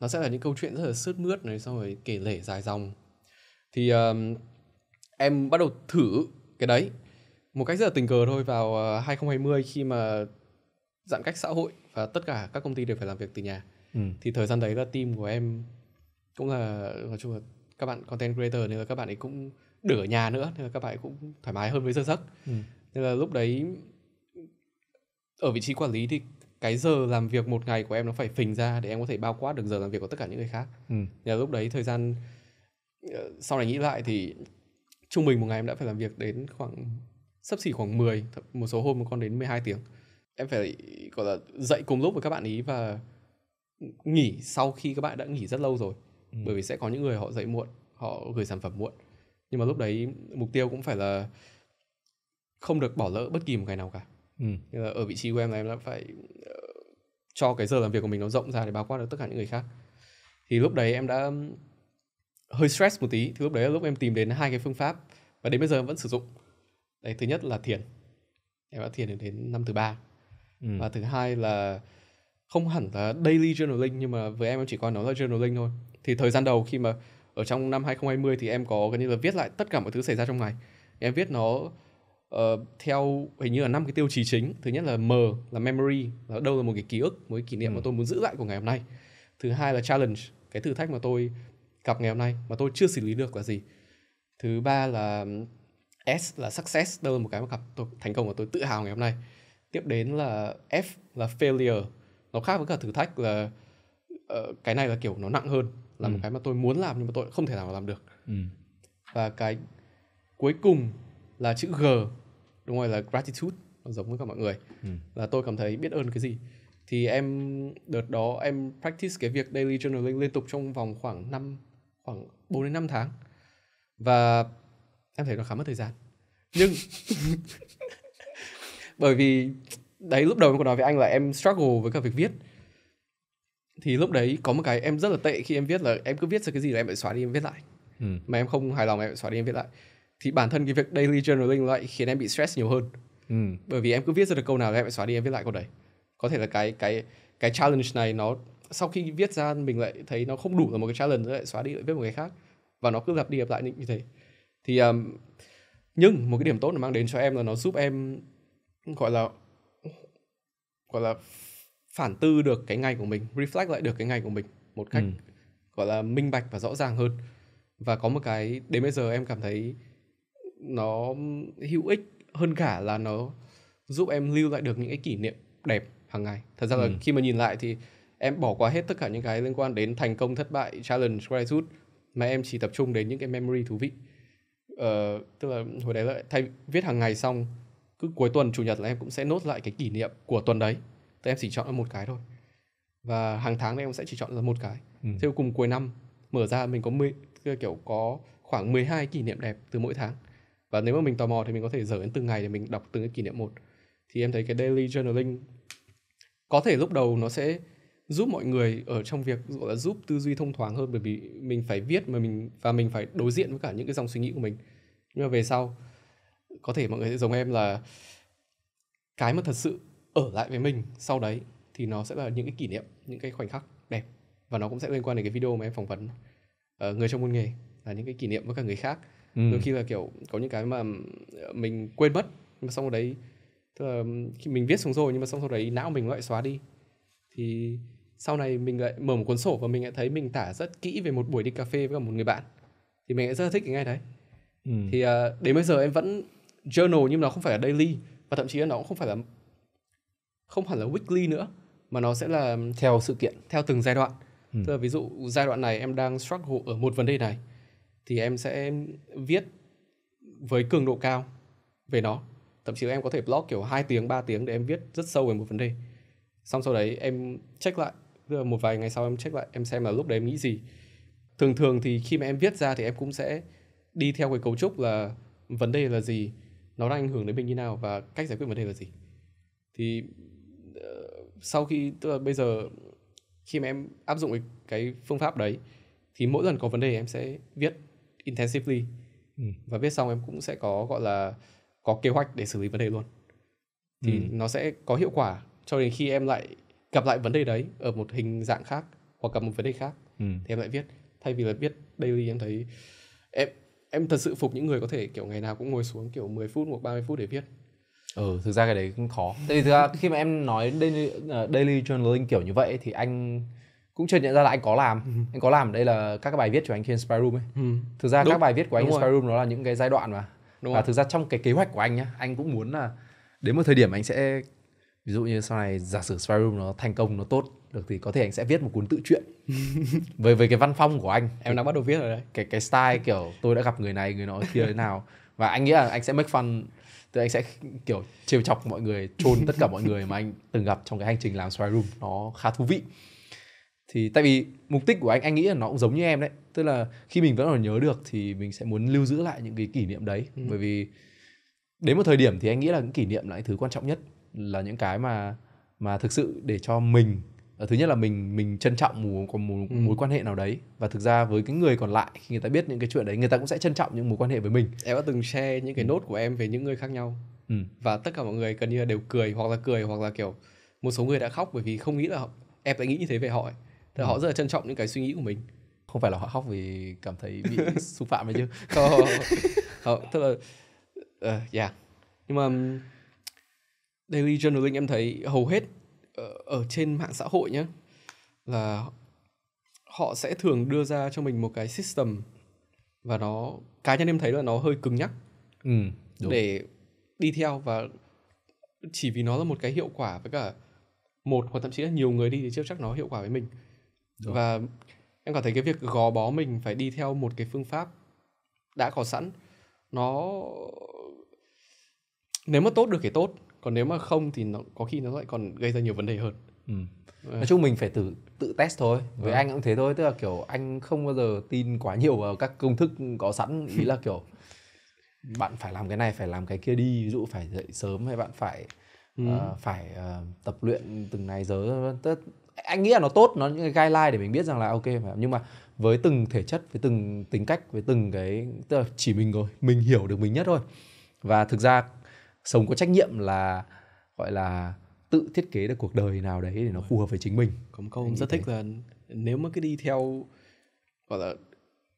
nó sẽ là những câu chuyện rất là sướt mướt này xong rồi kể lể dài dòng thì um, em bắt đầu thử cái đấy một cách rất là tình cờ thôi vào 2020 ờ, khi mà giãn cách xã hội và tất cả các công ty đều phải làm việc từ nhà ừ. thì thời gian đấy là team của em cũng là nói chung là các bạn content creator nên là các bạn ấy cũng đỡ ở nhà nữa nên là các bạn ấy cũng thoải mái hơn với giờ giấc ừ. nên là lúc đấy ở vị trí quản lý thì cái giờ làm việc một ngày của em nó phải phình ra để em có thể bao quát được giờ làm việc của tất cả những người khác ừ. nên lúc đấy thời gian ờ, sau này nghĩ lại thì trung bình một ngày em đã phải làm việc đến khoảng sấp xỉ khoảng 10 một số hôm một con đến 12 tiếng em phải gọi là dậy cùng lúc với các bạn ý và nghỉ sau khi các bạn đã nghỉ rất lâu rồi ừ. bởi vì sẽ có những người họ dậy muộn họ gửi sản phẩm muộn nhưng mà lúc đấy mục tiêu cũng phải là không được bỏ lỡ bất kỳ một ngày nào cả ừ. Nên là ở vị trí của em là em đã phải ờ, cho cái giờ làm việc của mình nó rộng ra để bao quát được tất cả những người khác thì lúc đấy em đã hơi stress một tí thì lúc đấy là lúc em tìm đến hai cái phương pháp và đến bây giờ em vẫn sử dụng đấy thứ nhất là thiền em đã thiền được đến năm thứ ba ừ. và thứ hai là không hẳn là daily journaling nhưng mà với em em chỉ coi nó là journaling thôi thì thời gian đầu khi mà ở trong năm 2020 thì em có gần như là viết lại tất cả mọi thứ xảy ra trong ngày em viết nó uh, theo hình như là năm cái tiêu chí chính thứ nhất là m là memory là đâu là một cái ký ức một cái kỷ niệm ừ. mà tôi muốn giữ lại của ngày hôm nay thứ hai là challenge cái thử thách mà tôi gặp ngày hôm nay mà tôi chưa xử lý được là gì thứ ba là S là success đâu là một cái mà gặp tôi thành công và tôi tự hào ngày hôm nay tiếp đến là F là failure nó khác với cả thử thách là uh, cái này là kiểu nó nặng hơn là ừ. một cái mà tôi muốn làm nhưng mà tôi không thể nào làm được ừ. và cái cuối cùng là chữ G đúng rồi là gratitude nó giống với cả mọi người ừ. là tôi cảm thấy biết ơn cái gì thì em đợt đó em practice cái việc daily journaling liên tục trong vòng khoảng năm khoảng 4 đến 5 tháng và em thấy nó khá mất thời gian nhưng <laughs> bởi vì đấy lúc đầu em có nói với anh là em struggle với cả việc viết thì lúc đấy có một cái em rất là tệ khi em viết là em cứ viết ra cái gì là em phải xóa đi em viết lại ừ. mà em không hài lòng em phải xóa đi em viết lại thì bản thân cái việc daily journaling lại khiến em bị stress nhiều hơn ừ. bởi vì em cứ viết ra được câu nào là em phải xóa đi em viết lại câu đấy có thể là cái cái cái challenge này nó sau khi viết ra mình lại thấy nó không đủ là một cái challenge lại xóa đi lại viết một cái khác và nó cứ lặp đi lặp lại như thế thì um, nhưng một cái điểm tốt nó mang đến cho em là nó giúp em gọi là gọi là phản tư được cái ngày của mình reflect lại được cái ngày của mình một cách ừ. gọi là minh bạch và rõ ràng hơn và có một cái đến bây giờ em cảm thấy nó hữu ích hơn cả là nó giúp em lưu lại được những cái kỷ niệm đẹp hàng ngày thật ra là ừ. khi mà nhìn lại thì em bỏ qua hết tất cả những cái liên quan đến thành công thất bại challenge gratitude mà em chỉ tập trung đến những cái memory thú vị uh, tức là hồi đấy là thay viết hàng ngày xong cứ cuối tuần chủ nhật là em cũng sẽ nốt lại cái kỷ niệm của tuần đấy thì em chỉ chọn một cái thôi và hàng tháng em sẽ chỉ chọn ra một cái ừ. thế cùng cuối năm mở ra mình có 10, kiểu có khoảng 12 kỷ niệm đẹp từ mỗi tháng và nếu mà mình tò mò thì mình có thể dở đến từng ngày để mình đọc từng cái kỷ niệm một thì em thấy cái daily journaling có thể lúc đầu nó sẽ giúp mọi người ở trong việc gọi là giúp tư duy thông thoáng hơn bởi vì mình phải viết mà mình và mình phải đối diện với cả những cái dòng suy nghĩ của mình nhưng mà về sau có thể mọi người sẽ giống em là cái mà thật sự ở lại với mình sau đấy thì nó sẽ là những cái kỷ niệm những cái khoảnh khắc đẹp và nó cũng sẽ liên quan đến cái video mà em phỏng vấn uh, người trong môn nghề là những cái kỷ niệm với cả người khác ừ. đôi khi là kiểu có những cái mà mình quên mất nhưng mà sau đấy tức là khi mình viết xuống rồi nhưng mà xong sau đấy não mình lại xóa đi thì sau này mình lại ờ, mở một cuốn sổ và mình lại thấy mình tả rất kỹ về một buổi đi cà phê với một người bạn thì mình lại rất là thích cái ngày đấy ừ. thì uh, đến bây giờ em vẫn journal nhưng nó không phải là daily và thậm chí là nó cũng không phải là không hẳn là weekly nữa mà nó sẽ là theo sự kiện theo từng giai đoạn ừ. tức là ví dụ giai đoạn này em đang struggle ở một vấn đề này thì em sẽ viết với cường độ cao về nó thậm chí là em có thể blog kiểu 2 tiếng 3 tiếng để em viết rất sâu về một vấn đề xong sau đấy em check lại tức là một vài ngày sau em check lại em xem là lúc đấy em nghĩ gì thường thường thì khi mà em viết ra thì em cũng sẽ đi theo cái cấu trúc là vấn đề là gì nó đang ảnh hưởng đến mình như nào và cách giải quyết vấn đề là gì thì uh, sau khi tức là bây giờ khi mà em áp dụng cái, phương pháp đấy thì mỗi lần có vấn đề em sẽ viết intensively ừ. và viết xong em cũng sẽ có gọi là có kế hoạch để xử lý vấn đề luôn thì ừ. nó sẽ có hiệu quả cho đến khi em lại gặp lại vấn đề đấy ở một hình dạng khác hoặc gặp một vấn đề khác ừ. thì em lại viết thay vì là viết daily em thấy em em thật sự phục những người có thể kiểu ngày nào cũng ngồi xuống kiểu 10 phút hoặc 30 phút để viết ừ thực ra cái đấy cũng khó tại vì thực ra khi mà em nói daily, uh, daily journaling kiểu như vậy thì anh cũng chưa nhận ra là anh có làm ừ. anh có làm đây là các cái bài viết của anh trên Spy Room ấy ừ. thực ra Đúng. các bài viết của anh trên Spy Room nó là những cái giai đoạn mà Đúng và rồi. thực ra trong cái kế hoạch của anh nhá anh cũng muốn là đến một thời điểm anh sẽ ví dụ như sau này giả sử Spyroom nó thành công nó tốt được thì có thể anh sẽ viết một cuốn tự truyện về <laughs> về cái văn phong của anh em đang bắt đầu viết rồi đấy cái cái style kiểu tôi đã gặp người này người nọ kia thế nào và anh nghĩ là anh sẽ make fun tức là anh sẽ kiểu trêu chọc mọi người chôn tất cả mọi người mà anh từng gặp trong cái hành trình làm Spyroom nó khá thú vị thì tại vì mục đích của anh anh nghĩ là nó cũng giống như em đấy tức là khi mình vẫn còn nhớ được thì mình sẽ muốn lưu giữ lại những cái kỷ niệm đấy ừ. bởi vì đến một thời điểm thì anh nghĩ là những kỷ niệm là những thứ quan trọng nhất là những cái mà mà thực sự để cho mình ờ, thứ nhất là mình mình trân trọng một mối, ừ. mối quan hệ nào đấy và thực ra với cái người còn lại khi người ta biết những cái chuyện đấy người ta cũng sẽ trân trọng những mối quan hệ với mình em đã từng share những cái ừ. nốt của em về những người khác nhau ừ. và tất cả mọi người gần như là đều cười hoặc là cười hoặc là kiểu một số người đã khóc bởi vì không nghĩ là họ, em lại nghĩ như thế về họ ấy. Thế ừ. họ rất là trân trọng những cái suy nghĩ của mình không phải là họ khóc vì cảm thấy bị <laughs> xúc phạm hay chứ không, không, không. tức là uh, yeah nhưng mà daily journaling em thấy hầu hết ờ, ở, trên mạng xã hội nhé là họ sẽ thường đưa ra cho mình một cái system và nó cá nhân em thấy là nó hơi cứng nhắc ừ, đúng. để đi theo và chỉ vì nó là một cái hiệu quả với cả một hoặc thậm chí là nhiều người đi thì chưa chắc nó hiệu quả với mình đúng. và em cảm thấy cái việc gò bó mình phải đi theo một cái phương pháp đã có sẵn nó nếu mà tốt được thì tốt còn nếu mà không thì nó có khi nó lại còn gây ra nhiều vấn đề hơn ừ. Ờ. nói chung mình phải tự tự test thôi với vâng. anh cũng thế thôi tức là kiểu anh không bao giờ tin quá nhiều vào các công thức có sẵn ý là kiểu <laughs> bạn phải làm cái này phải làm cái kia đi ví dụ phải dậy sớm hay bạn phải ừ. uh, phải uh, tập luyện từng này giờ tức anh nghĩ là nó tốt nó những cái guideline để mình biết rằng là ok phải nhưng mà với từng thể chất với từng tính cách với từng cái tức là chỉ mình rồi mình hiểu được mình nhất thôi và thực ra sống có trách nhiệm là gọi là tự thiết kế được cuộc đời nào đấy để nó phù hợp với chính mình có một câu Anh rất thích là nếu mà cứ đi theo gọi là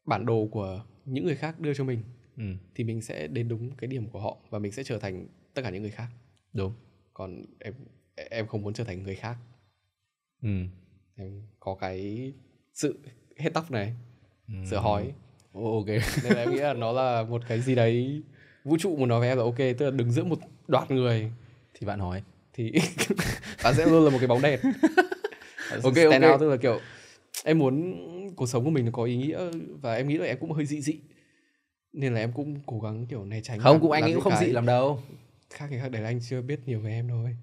bản đồ của những người khác đưa cho mình ừ. thì mình sẽ đến đúng cái điểm của họ và mình sẽ trở thành tất cả những người khác đúng còn em em không muốn trở thành người khác ừ. em có cái sự hết tóc này ừ. sửa hói ok nên là em nghĩ là nó là một cái gì đấy vũ trụ muốn nói với em là ok tức là đứng giữa một đoạt người thì bạn hỏi thì <laughs> bạn sẽ luôn là một cái bóng đèn <laughs> ok stand ok nào tức là kiểu em muốn cuộc sống của mình nó có ý nghĩa và em nghĩ là em cũng hơi dị dị nên là em cũng cố gắng kiểu né tránh không cũng anh cũng không dị làm đâu khác thì khác đấy là anh chưa biết nhiều về em thôi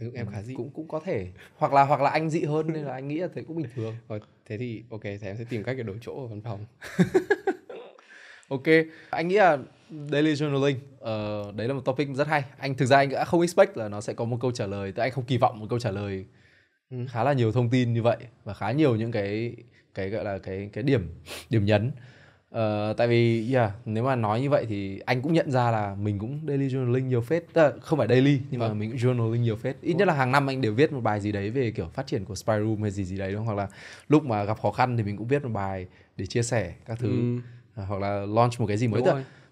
em, em khá dị cũng cũng có thể hoặc là hoặc là anh dị hơn nên là anh nghĩ là thấy cũng bình thường rồi ờ, thế thì ok thì em sẽ tìm cách để đổi chỗ ở văn phòng <laughs> ok anh nghĩ là daily journaling uh, ờ, đấy là một topic rất hay anh thực ra anh đã không expect là nó sẽ có một câu trả lời tức anh không kỳ vọng một câu trả lời ừ. khá là nhiều thông tin như vậy và khá nhiều những cái cái gọi là cái cái điểm điểm nhấn uh, tại vì yeah, nếu mà nói như vậy thì anh cũng nhận ra là mình cũng daily journaling nhiều phết à, không phải daily nhưng vâng. mà mình cũng journaling nhiều phết ít nhất là hàng năm anh đều viết một bài gì đấy về kiểu phát triển của spy room hay gì gì đấy đúng không? hoặc là lúc mà gặp khó khăn thì mình cũng viết một bài để chia sẻ các thứ ừ. hoặc là launch một cái gì mới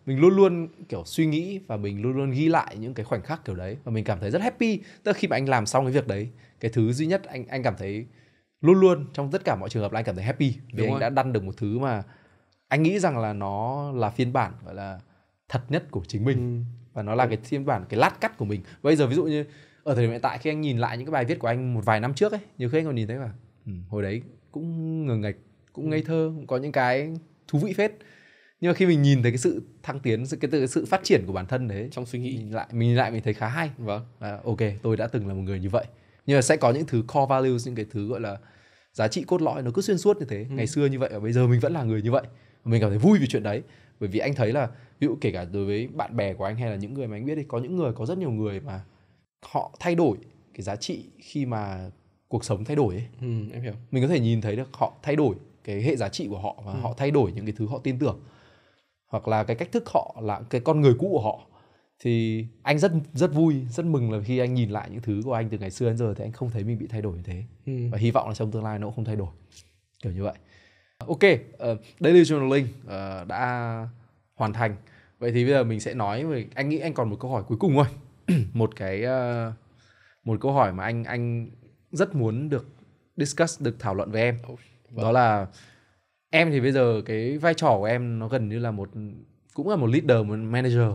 mình luôn luôn kiểu suy nghĩ và mình luôn luôn ghi lại những cái khoảnh khắc kiểu đấy và mình cảm thấy rất happy tức là khi mà anh làm xong cái việc đấy cái thứ duy nhất anh anh cảm thấy luôn luôn trong tất cả mọi trường hợp là anh cảm thấy happy vì Đúng anh rồi. đã đăn được một thứ mà anh nghĩ rằng là nó là phiên bản gọi là thật nhất của chính mình ừ. và nó là cái phiên bản cái lát cắt của mình bây giờ ví dụ như ở thời điểm hiện tại khi anh nhìn lại những cái bài viết của anh một vài năm trước ấy nhiều khi anh còn nhìn thấy là ừ, hồi đấy cũng ngờ ngạch cũng ngây ừ. thơ cũng có những cái thú vị phết nhưng mà khi mình nhìn thấy cái sự thăng tiến sự cái, cái sự phát triển của bản thân đấy trong suy nghĩ mình lại mình lại mình thấy khá hay vâng à, ok tôi đã từng là một người như vậy nhưng mà sẽ có những thứ core values những cái thứ gọi là giá trị cốt lõi nó cứ xuyên suốt như thế ừ. ngày xưa như vậy và bây giờ mình vẫn là người như vậy mình cảm thấy vui vì chuyện đấy bởi vì anh thấy là ví dụ kể cả đối với bạn bè của anh hay là những người mà anh biết thì có những người có rất nhiều người mà họ thay đổi cái giá trị khi mà cuộc sống thay đổi ấy. Ừ, em hiểu. Mình có thể nhìn thấy được họ thay đổi cái hệ giá trị của họ và ừ. họ thay đổi những cái thứ họ tin tưởng hoặc là cái cách thức họ là cái con người cũ của họ thì anh rất rất vui rất mừng là khi anh nhìn lại những thứ của anh từ ngày xưa đến giờ thì anh không thấy mình bị thay đổi như thế ừ. và hy vọng là trong tương lai nó cũng không thay đổi kiểu như vậy ok uh, daily journaling uh, đã hoàn thành vậy thì bây giờ mình sẽ nói về anh nghĩ anh còn một câu hỏi cuối cùng thôi <clears throat> một cái uh, một câu hỏi mà anh anh rất muốn được discuss được thảo luận với em đó là em thì bây giờ cái vai trò của em nó gần như là một cũng là một leader một manager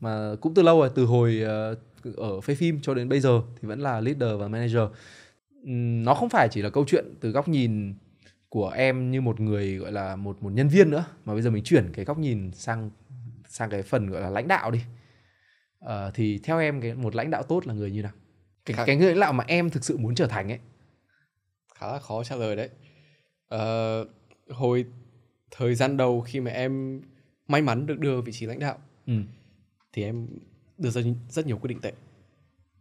mà cũng từ lâu rồi từ hồi uh, ở phê phim cho đến bây giờ thì vẫn là leader và manager nó không phải chỉ là câu chuyện từ góc nhìn của em như một người gọi là một một nhân viên nữa mà bây giờ mình chuyển cái góc nhìn sang sang cái phần gọi là lãnh đạo đi uh, thì theo em cái một lãnh đạo tốt là người như nào cái cái người lãnh đạo mà em thực sự muốn trở thành ấy khá là khó trả lời đấy uh hồi thời gian đầu khi mà em may mắn được đưa vị trí lãnh đạo ừ. thì em đưa ra rất nhiều quyết định tệ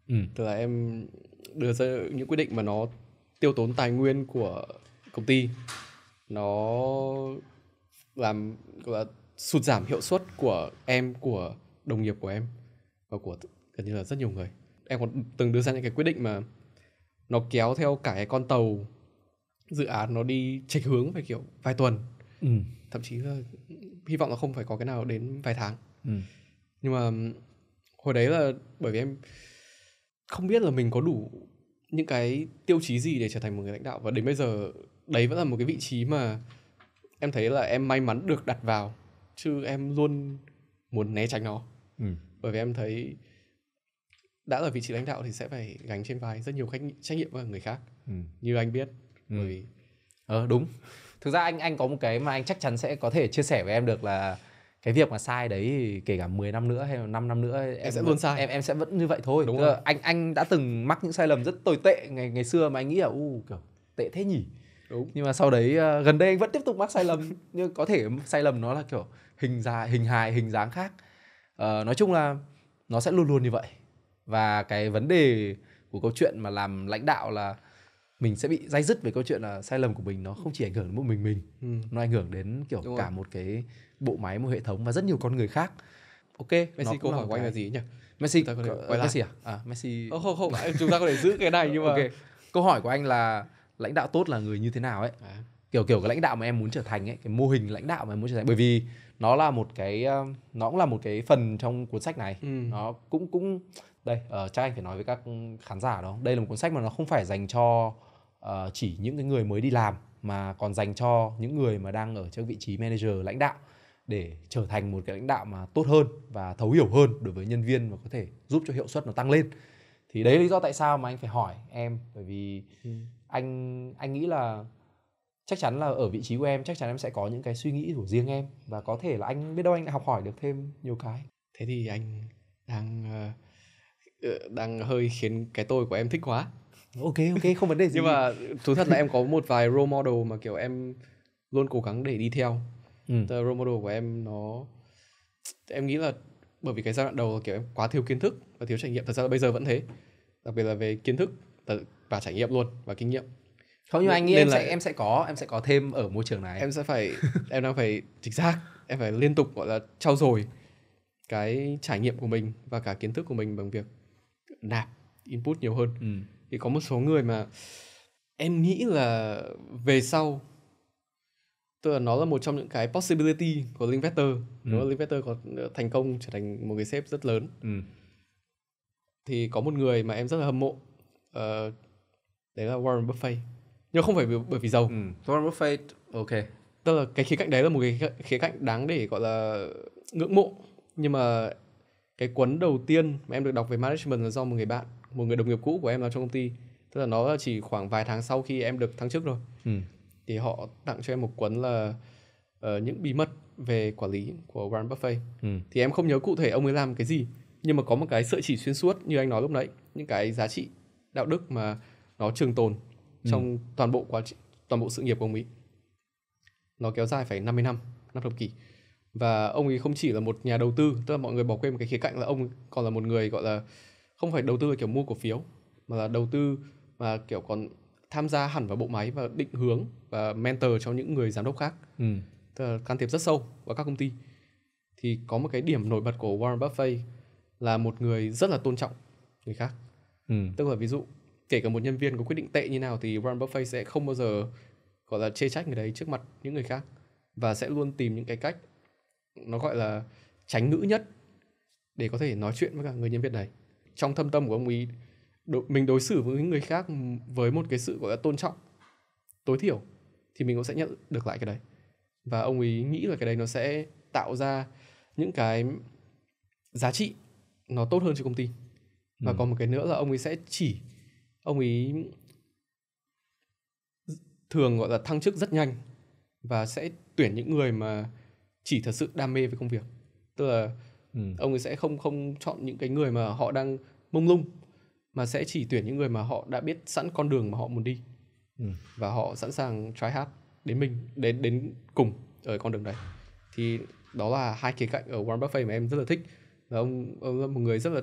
ừ. tức là em đưa ra những quyết định mà nó tiêu tốn tài nguyên của công ty nó làm gọi là sụt giảm hiệu suất của em của đồng nghiệp của em và của gần như là rất nhiều người em còn từng đưa ra những cái quyết định mà nó kéo theo cả cái con tàu dự án nó đi chệch hướng phải kiểu vài tuần ừ. thậm chí là hy vọng là không phải có cái nào đến vài tháng ừ. nhưng mà hồi đấy là bởi vì em không biết là mình có đủ những cái tiêu chí gì để trở thành một người lãnh đạo và đến bây giờ đấy vẫn là một cái vị trí mà em thấy là em may mắn được đặt vào chứ em luôn muốn né tránh nó ừ. bởi vì em thấy đã là vị trí lãnh đạo thì sẽ phải gánh trên vai rất nhiều khách trách nhiệm với người khác ừ. như anh biết bởi ừ. ờ đúng thực ra anh anh có một cái mà anh chắc chắn sẽ có thể chia sẻ với em được là cái việc mà sai đấy kể cả 10 năm nữa hay là 5 năm nữa em, em sẽ luôn sai em em sẽ vẫn như vậy thôi Đúng rồi. anh anh đã từng mắc những sai lầm rất tồi tệ ngày ngày xưa mà anh nghĩ là u kiểu tệ thế nhỉ Đúng. nhưng mà sau đấy ờ, gần đây anh vẫn tiếp tục mắc sai lầm <laughs> nhưng có thể sai lầm nó là kiểu hình dài hình hài hình dáng khác ờ, nói chung là nó sẽ luôn luôn như vậy và cái vấn đề của câu chuyện mà làm lãnh đạo là mình sẽ bị dai dứt về câu chuyện là sai lầm của mình nó không chỉ ảnh hưởng đến một mình mình ừ. nó ảnh hưởng đến kiểu Đúng cả rồi. một cái bộ máy một hệ thống và rất nhiều con người khác ok Messi câu hỏi của anh là gì nhỉ Messi có có, quay lại. Messi à? à Messi oh, không không chúng ta có thể giữ cái này nhưng mà okay. câu hỏi của anh là lãnh đạo tốt là người như thế nào ấy à. kiểu kiểu cái lãnh đạo mà em muốn trở thành ấy cái mô hình lãnh đạo mà em muốn trở thành bởi vì nó là một cái ờ, nó cũng là một cái phần trong cuốn sách này ừ. nó cũng cũng đây uh, chắc anh phải nói với các khán giả đó đây là một cuốn sách mà nó không phải dành cho Ờ, chỉ những cái người mới đi làm mà còn dành cho những người mà đang ở trong vị trí manager lãnh đạo để trở thành một cái lãnh đạo mà tốt hơn và thấu hiểu hơn đối với nhân viên và có thể giúp cho hiệu suất nó tăng lên thì đấy lý do tại sao mà anh phải hỏi em bởi vì ừ. anh anh nghĩ là chắc chắn là ở vị trí của em chắc chắn em sẽ có những cái suy nghĩ của riêng em và có thể là anh biết đâu anh lại học hỏi được thêm nhiều cái thế thì anh đang ờ, ờ, đang hơi khiến cái tôi của em thích quá ok ok không vấn đề gì nhưng mà thú thật là em có một vài role model mà kiểu em luôn cố gắng để đi theo ừ. role model của em nó em nghĩ là bởi vì cái giai đoạn đầu là kiểu em quá thiếu kiến thức và thiếu trải nghiệm thật ra là bây giờ vẫn thế đặc biệt là về kiến thức và trải nghiệm luôn và kinh nghiệm không nhưng anh nghĩ em là... sẽ em sẽ có em sẽ có thêm ở môi trường này em sẽ phải em đang phải chính xác em phải liên tục gọi là trau dồi cái trải nghiệm của mình và cả kiến thức của mình bằng việc nạp input nhiều hơn ừ thì có một số người mà em nghĩ là về sau tức là nó là một trong những cái possibility của Linvector ừ. nếu Linvector có ờ, thành công trở thành một người sếp rất lớn ừ. thì có một người mà em rất là hâm mộ uh, đấy là Warren Buffett nhưng không phải vì, bởi vì giàu ừ. Warren Buffett ok tức là cái khía cạnh đấy là một cái khía cạnh đáng để gọi là ngưỡng mộ nhưng mà cái cuốn đầu tiên mà em được đọc về management là do một người bạn một người đồng nghiệp cũ của em làm trong công ty tức là nó chỉ khoảng vài tháng sau khi em được thăng chức rồi ừ. thì họ tặng cho em một cuốn là uh, những bí mật về quản lý của Warren Buffett ừ. thì em không nhớ cụ thể ông ấy làm cái gì nhưng mà có một cái sợi chỉ xuyên suốt như anh nói lúc nãy những cái giá trị đạo đức mà nó trường tồn ừ. trong toàn bộ quá trình, toàn bộ sự nghiệp của ông ấy nó kéo dài phải 50 năm năm thập kỷ và ông ấy không chỉ là một nhà đầu tư tức là mọi người bỏ quên một cái khía cạnh là ông còn là một người gọi là không phải đầu tư kiểu mua cổ phiếu mà là đầu tư mà kiểu còn tham gia hẳn vào bộ máy và định hướng và mentor cho những người giám đốc khác ừ. Tức là can thiệp rất sâu vào các công ty thì có một cái điểm nổi bật của Warren Buffett là một người rất là tôn trọng người khác ừ. tức là ví dụ kể cả một nhân viên có quyết định tệ như nào thì Warren Buffett sẽ không bao giờ gọi là chê trách người đấy trước mặt những người khác và sẽ luôn tìm những cái cách nó gọi là tránh ngữ nhất để có thể nói chuyện với cả người nhân viên này trong thâm tâm của ông ý đo- mình đối xử với người khác với một cái sự gọi là tôn trọng tối thiểu thì mình cũng sẽ nhận được lại cái đấy và ông ý nghĩ là cái đấy nó sẽ tạo ra những cái giá trị nó tốt hơn cho công ty và ừ. còn một cái nữa là ông ấy sẽ chỉ ông ấy thường gọi là thăng chức rất nhanh và sẽ tuyển những người mà chỉ thật sự đam mê với công việc tức là Ừ. ông ấy sẽ không không chọn những cái người mà họ đang mông lung mà sẽ chỉ tuyển những người mà họ đã biết sẵn con đường mà họ muốn đi ừ. và họ sẵn sàng try hard đến mình đến đến cùng ở con đường đấy thì đó là hai khía cạnh ở Warren Buffett mà em rất là thích là ông, ông là một người rất là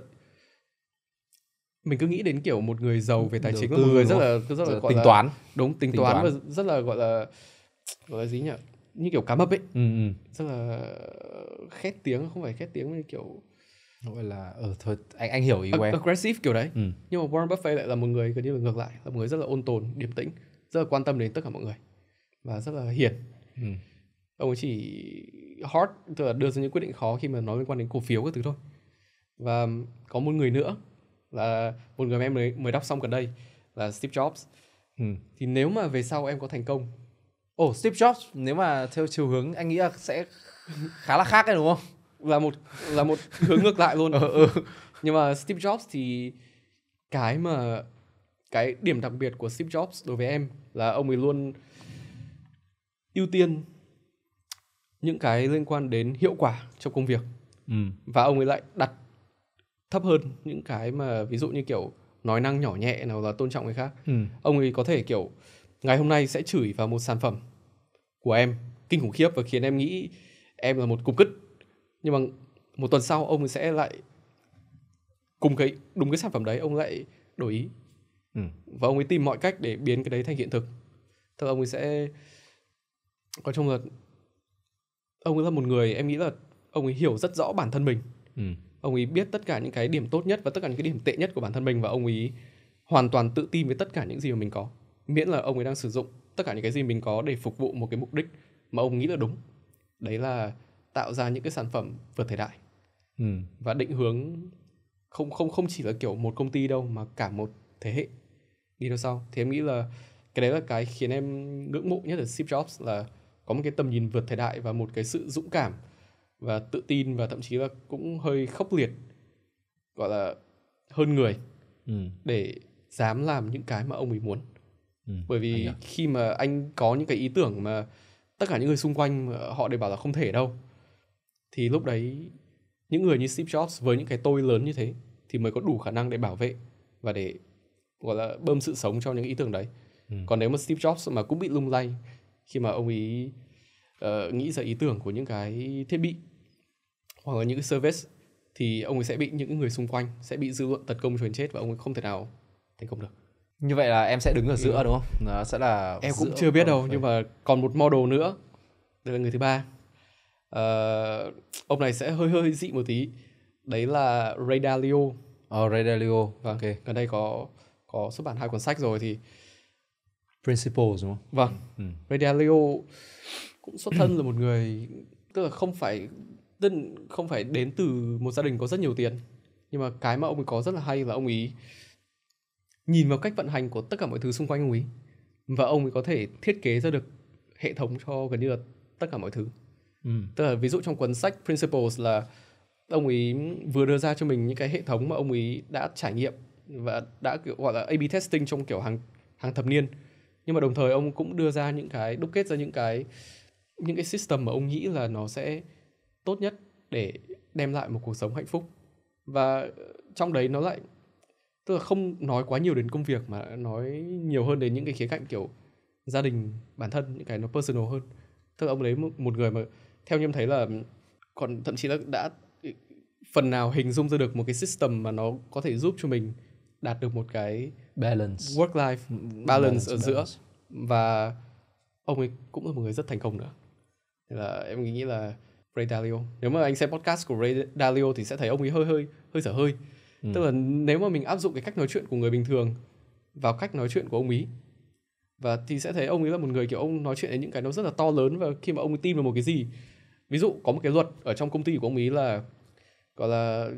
mình cứ nghĩ đến kiểu một người giàu về tài chính một người rất là rất là, rất là gọi tính là, toán đúng tính, tính toán, toán và rất là gọi là gọi là gì nhỉ như kiểu cá mập ấy ừ. ừ. rất là ờ, khét tiếng không phải khét tiếng như kiểu gọi là ở ờ, ừ, thôi anh anh hiểu ý của em aggressive kiểu đấy ừ. nhưng mà Warren Buffett lại là một người gần như là ngược lại là một người rất là ôn tồn điềm tĩnh rất là quan tâm đến tất cả mọi người và rất là hiền ừ. ông ấy chỉ hard tức là đưa ra những quyết định khó khi mà nói liên quan đến cổ phiếu các thứ thôi và có một người nữa là một người em mới, mới đọc xong gần đây là Steve Jobs ừ. thì nếu mà về sau em có thành công Ồ, oh, Steve Jobs nếu mà theo chiều hướng anh nghĩ là sẽ khá là khác đấy đúng không? Là một là một hướng ngược lại luôn. <laughs> ừ, ừ. Nhưng mà Steve Jobs thì cái mà cái điểm đặc biệt của Steve Jobs đối với em là ông ấy luôn ưu tiên những cái liên quan đến hiệu quả trong công việc ừ. và ông ấy lại đặt thấp hơn những cái mà ví dụ như kiểu nói năng nhỏ nhẹ nào là tôn trọng người khác ừ. ông ấy có thể kiểu ngày hôm nay sẽ chửi vào một sản phẩm của em kinh khủng khiếp và khiến em nghĩ em là một cục cứt nhưng mà một tuần sau ông sẽ lại cùng cái đúng cái sản phẩm đấy ông lại đổi ý ừ. và ông ấy tìm mọi cách để biến cái đấy thành hiện thực tức ông ấy sẽ có trong là ông ấy là một người em nghĩ là ông ấy hiểu rất rõ bản thân mình ừ. ông ấy biết tất cả những cái điểm tốt nhất và tất cả những cái điểm tệ nhất của bản thân mình và ông ấy hoàn toàn tự tin với tất cả những gì mà mình có miễn là ông ấy đang sử dụng tất cả những cái gì mình có để phục vụ một cái mục đích mà ông nghĩ là đúng đấy là tạo ra những cái sản phẩm vượt thời đại ừ. và định hướng không không không chỉ là kiểu một công ty đâu mà cả một thế hệ đi đâu sau thì em nghĩ là cái đấy là cái khiến em ngưỡng mộ nhất ở Steve Jobs là có một cái tầm nhìn vượt thời đại và một cái sự dũng cảm và tự tin và thậm chí là cũng hơi khốc liệt gọi là hơn người ừ. để dám làm những cái mà ông ấy muốn ừ, bởi vì khi mà anh có những cái ý tưởng mà tất cả những người xung quanh họ đều bảo là không thể đâu thì lúc đấy những người như Steve Jobs với những cái tôi lớn như thế thì mới có đủ khả năng để bảo vệ và để gọi là bơm sự sống cho những ý tưởng đấy ừ. còn nếu mà Steve Jobs mà cũng bị lung lay khi mà ông ấy uh, nghĩ ra ý tưởng của những cái thiết bị hoặc là những cái service thì ông ấy sẽ bị những người xung quanh sẽ bị dư luận tấn công truyền chết và ông ấy không thể nào thành công được như vậy là em sẽ đứng ở ừ. giữa ừ. đúng không nó sẽ là em cũng chưa biết đâu phải. nhưng mà còn một model nữa đây là người thứ ba uh, ông này sẽ hơi hơi dị một tí đấy là Ray Dalio oh, Ray Dalio vâng ok gần đây có có xuất bản hai cuốn sách rồi thì Principles đúng không vâng ừ. Ray Dalio cũng xuất thân là một người tức là không phải tức không phải đến từ một gia đình có rất nhiều tiền nhưng mà cái mà ông ấy có rất là hay là ông ấy nhìn vào cách vận hành của tất cả mọi thứ xung quanh ông ấy và ông ấy có thể thiết kế ra được hệ thống cho gần như là tất cả mọi thứ ừ. tức là ví dụ trong cuốn sách principles là ông ấy vừa đưa ra cho mình những cái hệ thống mà ông ấy đã trải nghiệm và đã kiểu gọi là A/B testing trong kiểu hàng hàng thập niên nhưng mà đồng thời ông cũng đưa ra những cái đúc kết ra những cái những cái system mà ông nghĩ là nó sẽ tốt nhất để đem lại một cuộc sống hạnh phúc và trong đấy nó lại tức là không nói quá nhiều đến công việc mà nói nhiều hơn đến những cái khía cạnh kiểu gia đình bản thân những cái nó personal hơn tức là ông đấy một, người mà theo như em thấy là còn thậm chí là đã phần nào hình dung ra được một cái system mà nó có thể giúp cho mình đạt được một cái balance work life balance, balance ở giữa balance. và ông ấy cũng là một người rất thành công nữa Nên là em nghĩ là Ray Dalio nếu mà anh xem podcast của Ray Dalio thì sẽ thấy ông ấy hơi hơi hơi dở hơi ừ. tức là nếu mà mình áp dụng cái cách nói chuyện của người bình thường vào cách nói chuyện của ông ý và thì sẽ thấy ông ấy là một người kiểu ông nói chuyện đến những cái nó rất là to lớn và khi mà ông ấy tin vào một cái gì ví dụ có một cái luật ở trong công ty của ông ý là gọi là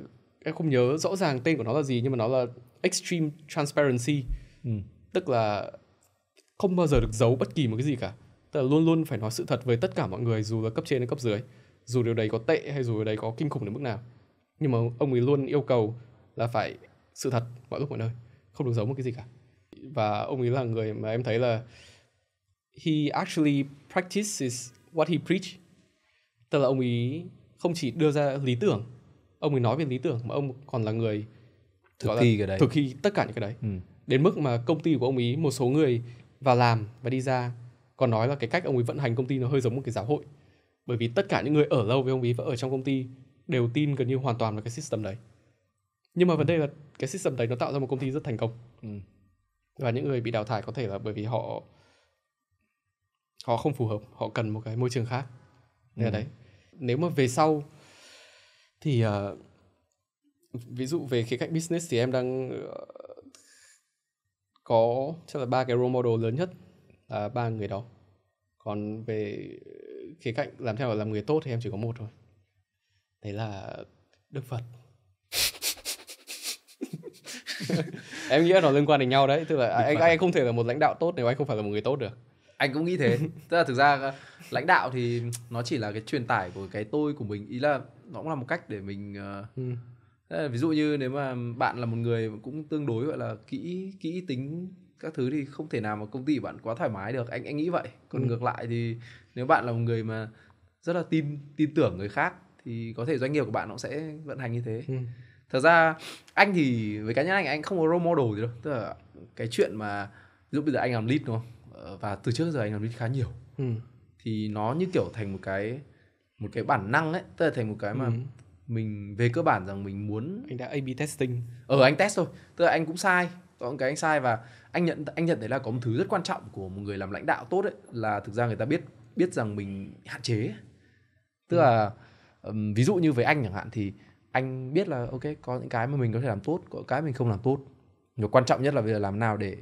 em không nhớ rõ ràng tên của nó là gì nhưng mà nó là extreme transparency ừ. tức là không bao giờ được giấu bất kỳ một cái gì cả tức là luôn luôn phải nói sự thật với tất cả mọi người dù là cấp trên hay cấp dưới dù điều đấy có tệ hay dù điều đấy có kinh khủng đến mức nào nhưng mà ông ấy luôn yêu cầu là phải sự thật mọi lúc mọi nơi không được giấu một cái gì cả và ông ấy là người mà em thấy là he actually practices what he preach tức là ông ấy không chỉ đưa ra lý tưởng ông ấy nói về lý tưởng mà ông còn là người thực thi cái đấy thực thi tất cả những cái đấy ừ. đến mức mà công ty của ông ấy một số người vào làm và đi ra còn nói là cái cách ông ấy vận hành công ty nó hơi giống một cái giáo hội bởi vì tất cả những người ở lâu với ông ấy và ở trong công ty đều tin gần như hoàn toàn vào cái system đấy nhưng mà vấn ừ. đề là cái system đấy nó tạo ra một công ty rất thành công ừ. và những người bị đào thải có thể là bởi vì họ họ không phù hợp họ cần một cái môi trường khác nên ừ. đấy nếu mà về sau thì uh, ví dụ về khía cạnh business thì em đang uh, có chắc là ba cái role model lớn nhất là ba người đó còn về khía cạnh làm theo là làm người tốt thì em chỉ có một thôi đấy là đức phật <laughs> em nghĩ là nó liên quan đến nhau đấy tức là anh, anh không thể là một lãnh đạo tốt nếu anh không phải là một người tốt được anh cũng nghĩ thế tức là thực ra lãnh đạo thì nó chỉ là cái truyền tải của cái tôi của mình ý là nó cũng là một cách để mình uh, ừ. ví dụ như nếu mà bạn là một người cũng tương đối gọi là kỹ kỹ tính các thứ thì không thể nào mà công ty bạn quá thoải mái được anh anh nghĩ vậy còn ừ. ngược lại thì nếu bạn là một người mà rất là tin tin tưởng người khác thì có thể doanh nghiệp của bạn nó sẽ vận hành như thế ừ thật ra anh thì với cá nhân anh anh không có role model gì đâu tức là cái chuyện mà ví dụ bây giờ anh làm lead đúng không ờ, và từ trước giờ anh làm lead khá nhiều ừ. thì nó như kiểu thành một cái một cái bản năng ấy tức là thành một cái mà ừ. mình về cơ bản rằng mình muốn anh đã ab b testing ờ anh test thôi tức là anh cũng sai có cái anh sai và anh nhận anh nhận thấy là có một thứ rất quan trọng của một người làm lãnh đạo tốt ấy là thực ra người ta biết biết rằng mình hạn chế tức ừ. là um, ví dụ như với anh chẳng hạn thì anh biết là ok có những cái mà mình có thể làm tốt có cái mình không làm tốt và quan trọng nhất là bây giờ làm nào để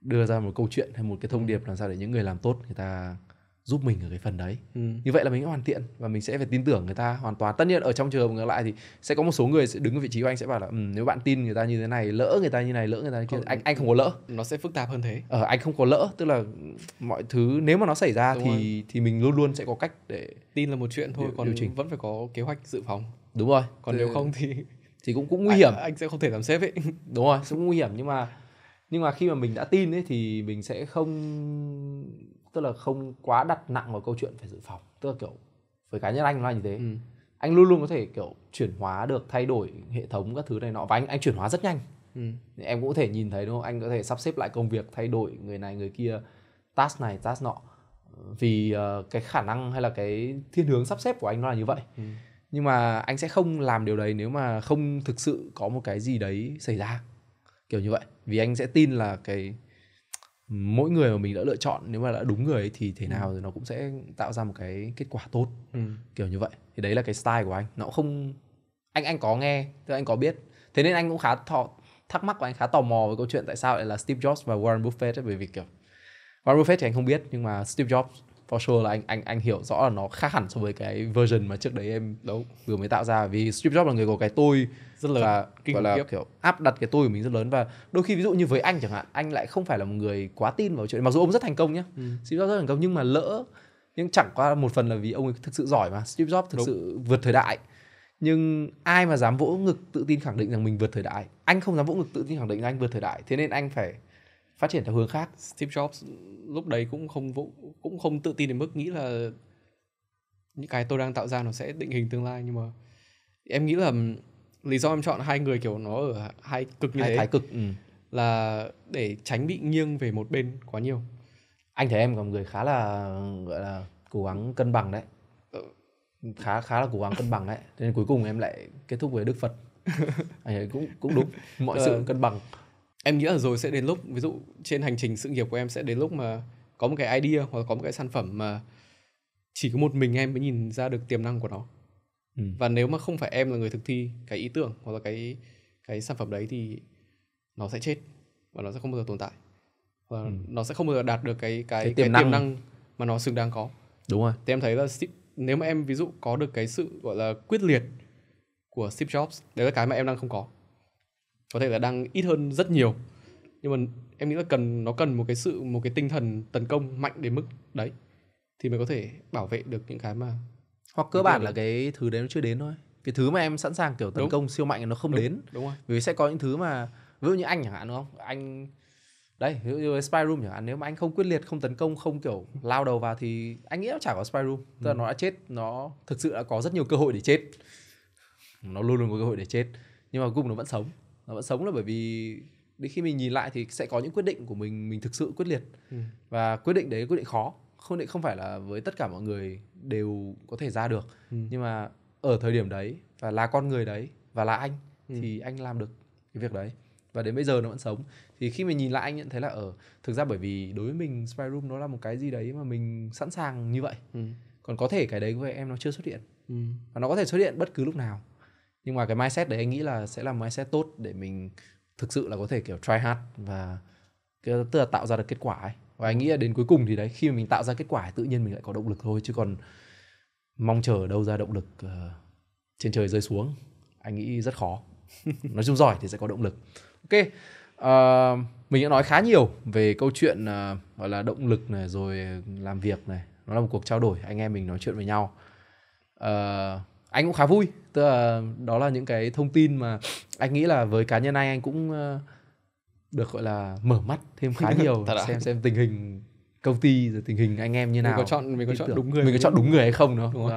đưa ra một câu chuyện hay một cái thông điệp làm sao để những người làm tốt người ta giúp mình ở cái phần đấy ừ. như vậy là mình hoàn thiện và mình sẽ phải tin tưởng người ta hoàn toàn tất nhiên ở trong trường hợp ngược lại thì sẽ có một số người sẽ đứng ở vị trí của anh sẽ bảo là um, nếu bạn tin người ta như thế này lỡ người ta như này lỡ người ta như kia anh anh không có lỡ nó sẽ phức tạp hơn thế ờ anh không có lỡ tức là mọi thứ nếu mà nó xảy ra Đúng thì rồi. thì mình luôn luôn sẽ có cách để tin là một chuyện thôi điều, còn điều chỉnh. vẫn phải có kế hoạch dự phòng đúng rồi còn thì... nếu không thì <laughs> thì cũng cũng nguy hiểm anh, anh sẽ không thể làm sếp ấy <laughs> đúng rồi cũng nguy hiểm nhưng mà nhưng mà khi mà mình đã tin ấy thì mình sẽ không tức là không quá đặt nặng vào câu chuyện phải dự phòng tức là kiểu với cá nhân anh nó là như thế ừ. anh luôn luôn có thể kiểu chuyển hóa được thay đổi hệ thống các thứ này nọ và anh anh chuyển hóa rất nhanh ừ. em cũng có thể nhìn thấy đúng không anh có thể sắp xếp lại công việc thay đổi người này người kia task này task nọ vì uh, cái khả năng hay là cái thiên hướng sắp xếp của anh nó là như vậy ừ nhưng mà anh sẽ không làm điều đấy nếu mà không thực sự có một cái gì đấy xảy ra kiểu như vậy vì anh sẽ tin là cái mỗi người mà mình đã lựa chọn nếu mà đã đúng người ấy, thì thế ừ. nào thì nó cũng sẽ tạo ra một cái kết quả tốt ừ. kiểu như vậy thì đấy là cái style của anh nó không anh anh có nghe tức anh có biết thế nên anh cũng khá thọ thắc mắc và anh khá tò mò với câu chuyện tại sao lại là Steve Jobs và Warren Buffett ấy, bởi vì kiểu Warren Buffett thì anh không biết nhưng mà Steve Jobs for sure là anh anh anh hiểu rõ là nó khác hẳn so với cái version mà trước đấy em Đúng. vừa mới tạo ra vì Steve Jobs là người có cái tôi rất lớn và Kinh gọi là kiếp. kiểu áp đặt cái tôi của mình rất lớn và đôi khi ví dụ như với anh chẳng hạn anh lại không phải là một người quá tin vào chuyện mặc dù ông rất thành công nhá ừ. Steve Jobs rất thành công nhưng mà lỡ nhưng chẳng qua một phần là vì ông ấy thực sự giỏi mà Steve Jobs thực Đúng. sự vượt thời đại nhưng ai mà dám vỗ ngực tự tin khẳng định rằng mình vượt thời đại anh không dám vỗ ngực tự tin khẳng định rằng anh vượt thời đại thế nên anh phải phát triển theo hướng khác Steve Jobs lúc đấy cũng không cũng không tự tin đến mức nghĩ là những cái tôi đang tạo ra nó sẽ định hình tương lai nhưng mà em nghĩ là lý do em chọn hai người kiểu nó ở hai cực như hai thế thái cực ừ. là để tránh bị nghiêng về một bên quá nhiều anh thấy em là người khá là gọi là cố gắng cân bằng đấy ờ. khá khá là cố gắng cân bằng đấy nên cuối cùng em lại kết thúc với đức phật <laughs> anh ấy cũng cũng đúng mọi sự ờ. cân bằng em nghĩ là rồi sẽ đến lúc ví dụ trên hành trình sự nghiệp của em sẽ đến lúc mà có một cái idea hoặc là có một cái sản phẩm mà chỉ có một mình em mới nhìn ra được tiềm năng của nó ừ. và nếu mà không phải em là người thực thi cái ý tưởng hoặc là cái cái sản phẩm đấy thì nó sẽ chết và nó sẽ không bao giờ tồn tại và ừ. nó sẽ không bao giờ đạt được cái cái, cái, tiềm, cái năng. tiềm năng mà nó xứng đáng có đúng rồi thì em thấy là nếu mà em ví dụ có được cái sự gọi là quyết liệt của Steve Jobs đấy là cái mà em đang không có có thể là đang ít hơn rất nhiều nhưng mà em nghĩ là cần nó cần một cái sự một cái tinh thần tấn công mạnh đến mức đấy thì mới có thể bảo vệ được những cái mà hoặc cơ bản là cái thứ đấy nó chưa đến thôi cái thứ mà em sẵn sàng kiểu tấn đúng. công siêu mạnh nó không đúng, đến đúng rồi vì sẽ có những thứ mà ví dụ như anh chẳng hạn đúng không anh đây ví dụ như spy room chẳng hạn nếu mà anh không quyết liệt không tấn công không kiểu lao đầu vào thì anh nghĩ nó chả có spy room tức ừ. là nó đã chết nó thực sự đã có rất nhiều cơ hội để chết nó luôn luôn có cơ hội để chết nhưng mà cùng nó vẫn sống mà vẫn sống là bởi vì đến khi mình nhìn lại thì sẽ có những quyết định của mình mình thực sự quyết liệt ừ. và quyết định đấy quyết định khó không định không phải là với tất cả mọi người đều có thể ra được ừ. nhưng mà ở thời điểm đấy và là con người đấy và là anh ừ. thì anh làm được cái việc đấy và đến bây giờ nó vẫn sống thì khi mình nhìn lại anh nhận thấy là ở ờ, thực ra bởi vì đối với mình spy room nó là một cái gì đấy mà mình sẵn sàng như vậy ừ. còn có thể cái đấy với em nó chưa xuất hiện ừ. và nó có thể xuất hiện bất cứ lúc nào nhưng mà cái mindset đấy anh nghĩ là sẽ là mindset tốt để mình thực sự là có thể kiểu try hard và cái, tức là tạo ra được kết quả ấy và anh nghĩ là đến cuối cùng thì đấy khi mà mình tạo ra kết quả tự nhiên mình lại có động lực thôi chứ còn mong chờ đâu ra động lực uh, trên trời rơi xuống anh nghĩ rất khó <laughs> nói chung giỏi thì sẽ có động lực ok uh, mình đã nói khá nhiều về câu chuyện uh, gọi là động lực này rồi làm việc này nó là một cuộc trao đổi anh em mình nói chuyện với nhau uh, anh cũng khá vui tức là đó là những cái thông tin mà anh nghĩ là với cá nhân anh anh cũng ờ, được gọi là mở mắt thêm khá <laughs> nhiều à? xem xem tình hình công ty rồi tình hình anh em như nào mình có chọn mình có chọn đúng người mình có chọn đúng người hay không đúng không đúng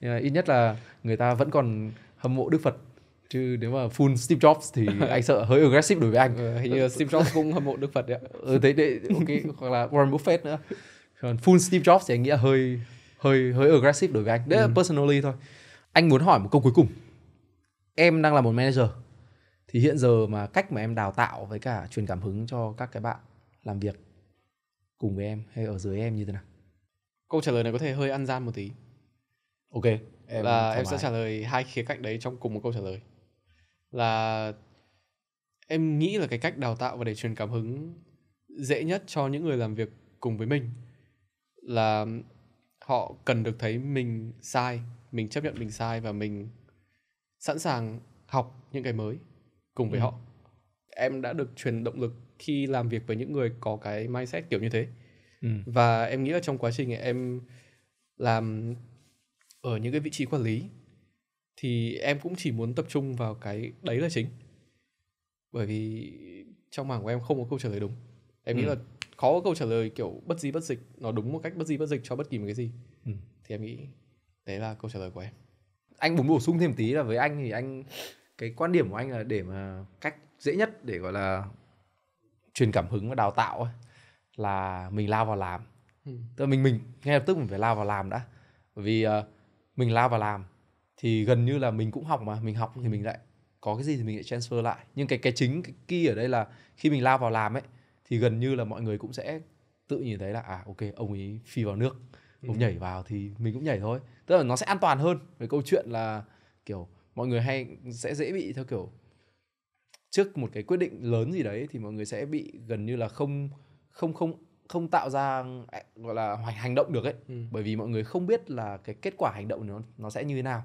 dạ. ít nhất là người ta vẫn còn hâm mộ đức phật chứ nếu mà full Steve Jobs thì <laughs> anh sợ hơi aggressive đối với anh ờ, hình như Steve Jobs cũng hâm mộ Đức Phật đấy ừ thế đấy ok hoặc là Warren Buffett nữa còn full Steve Jobs thì anh nghĩ là hơi hơi hơi aggressive đối với anh đấy ừ. personally thôi anh muốn hỏi một câu cuối cùng em đang là một manager thì hiện giờ mà cách mà em đào tạo với cả truyền cảm hứng cho các cái bạn làm việc cùng với em hay ở dưới em như thế nào câu trả lời này có thể hơi ăn gian một tí ok em là em sẽ trả lời hai khía cạnh đấy trong cùng một câu trả lời là em nghĩ là cái cách đào tạo và để truyền cảm hứng dễ nhất cho những người làm việc cùng với mình là họ cần được thấy mình sai mình chấp nhận mình sai và mình sẵn sàng học những cái mới cùng với ừ. họ em đã được truyền động lực khi làm việc với những người có cái mindset kiểu như thế ừ. và em nghĩ là trong quá trình em làm ở những cái vị trí quản lý thì em cũng chỉ muốn tập trung vào cái đấy là chính bởi vì trong mảng của em không có câu trả lời đúng em ừ. nghĩ là khó có câu trả lời kiểu bất di bất dịch nó đúng một cách bất di bất dịch cho bất kỳ một cái gì ừ. thì em nghĩ đấy là câu trả lời của em anh muốn bổ sung thêm tí là với anh thì anh cái quan điểm của anh là để mà cách dễ nhất để gọi là truyền cảm hứng và đào tạo ấy, là mình lao vào làm ừ. tức là mình mình ngay lập tức mình phải lao vào làm đã bởi vì uh, mình lao vào làm thì gần như là mình cũng học mà mình học thì mình lại có cái gì thì mình lại transfer lại nhưng cái cái chính cái key ở đây là khi mình lao vào làm ấy thì gần như là mọi người cũng sẽ tự nhìn thấy là à ok ông ấy phi vào nước ông ừ. nhảy vào thì mình cũng nhảy thôi tức là nó sẽ an toàn hơn về câu chuyện là kiểu mọi người hay sẽ dễ bị theo kiểu trước một cái quyết định lớn gì đấy thì mọi người sẽ bị gần như là không không không không tạo ra à, gọi là hoành hành động được ấy ừ. bởi vì mọi người không biết là cái kết quả hành động nó nó sẽ như thế nào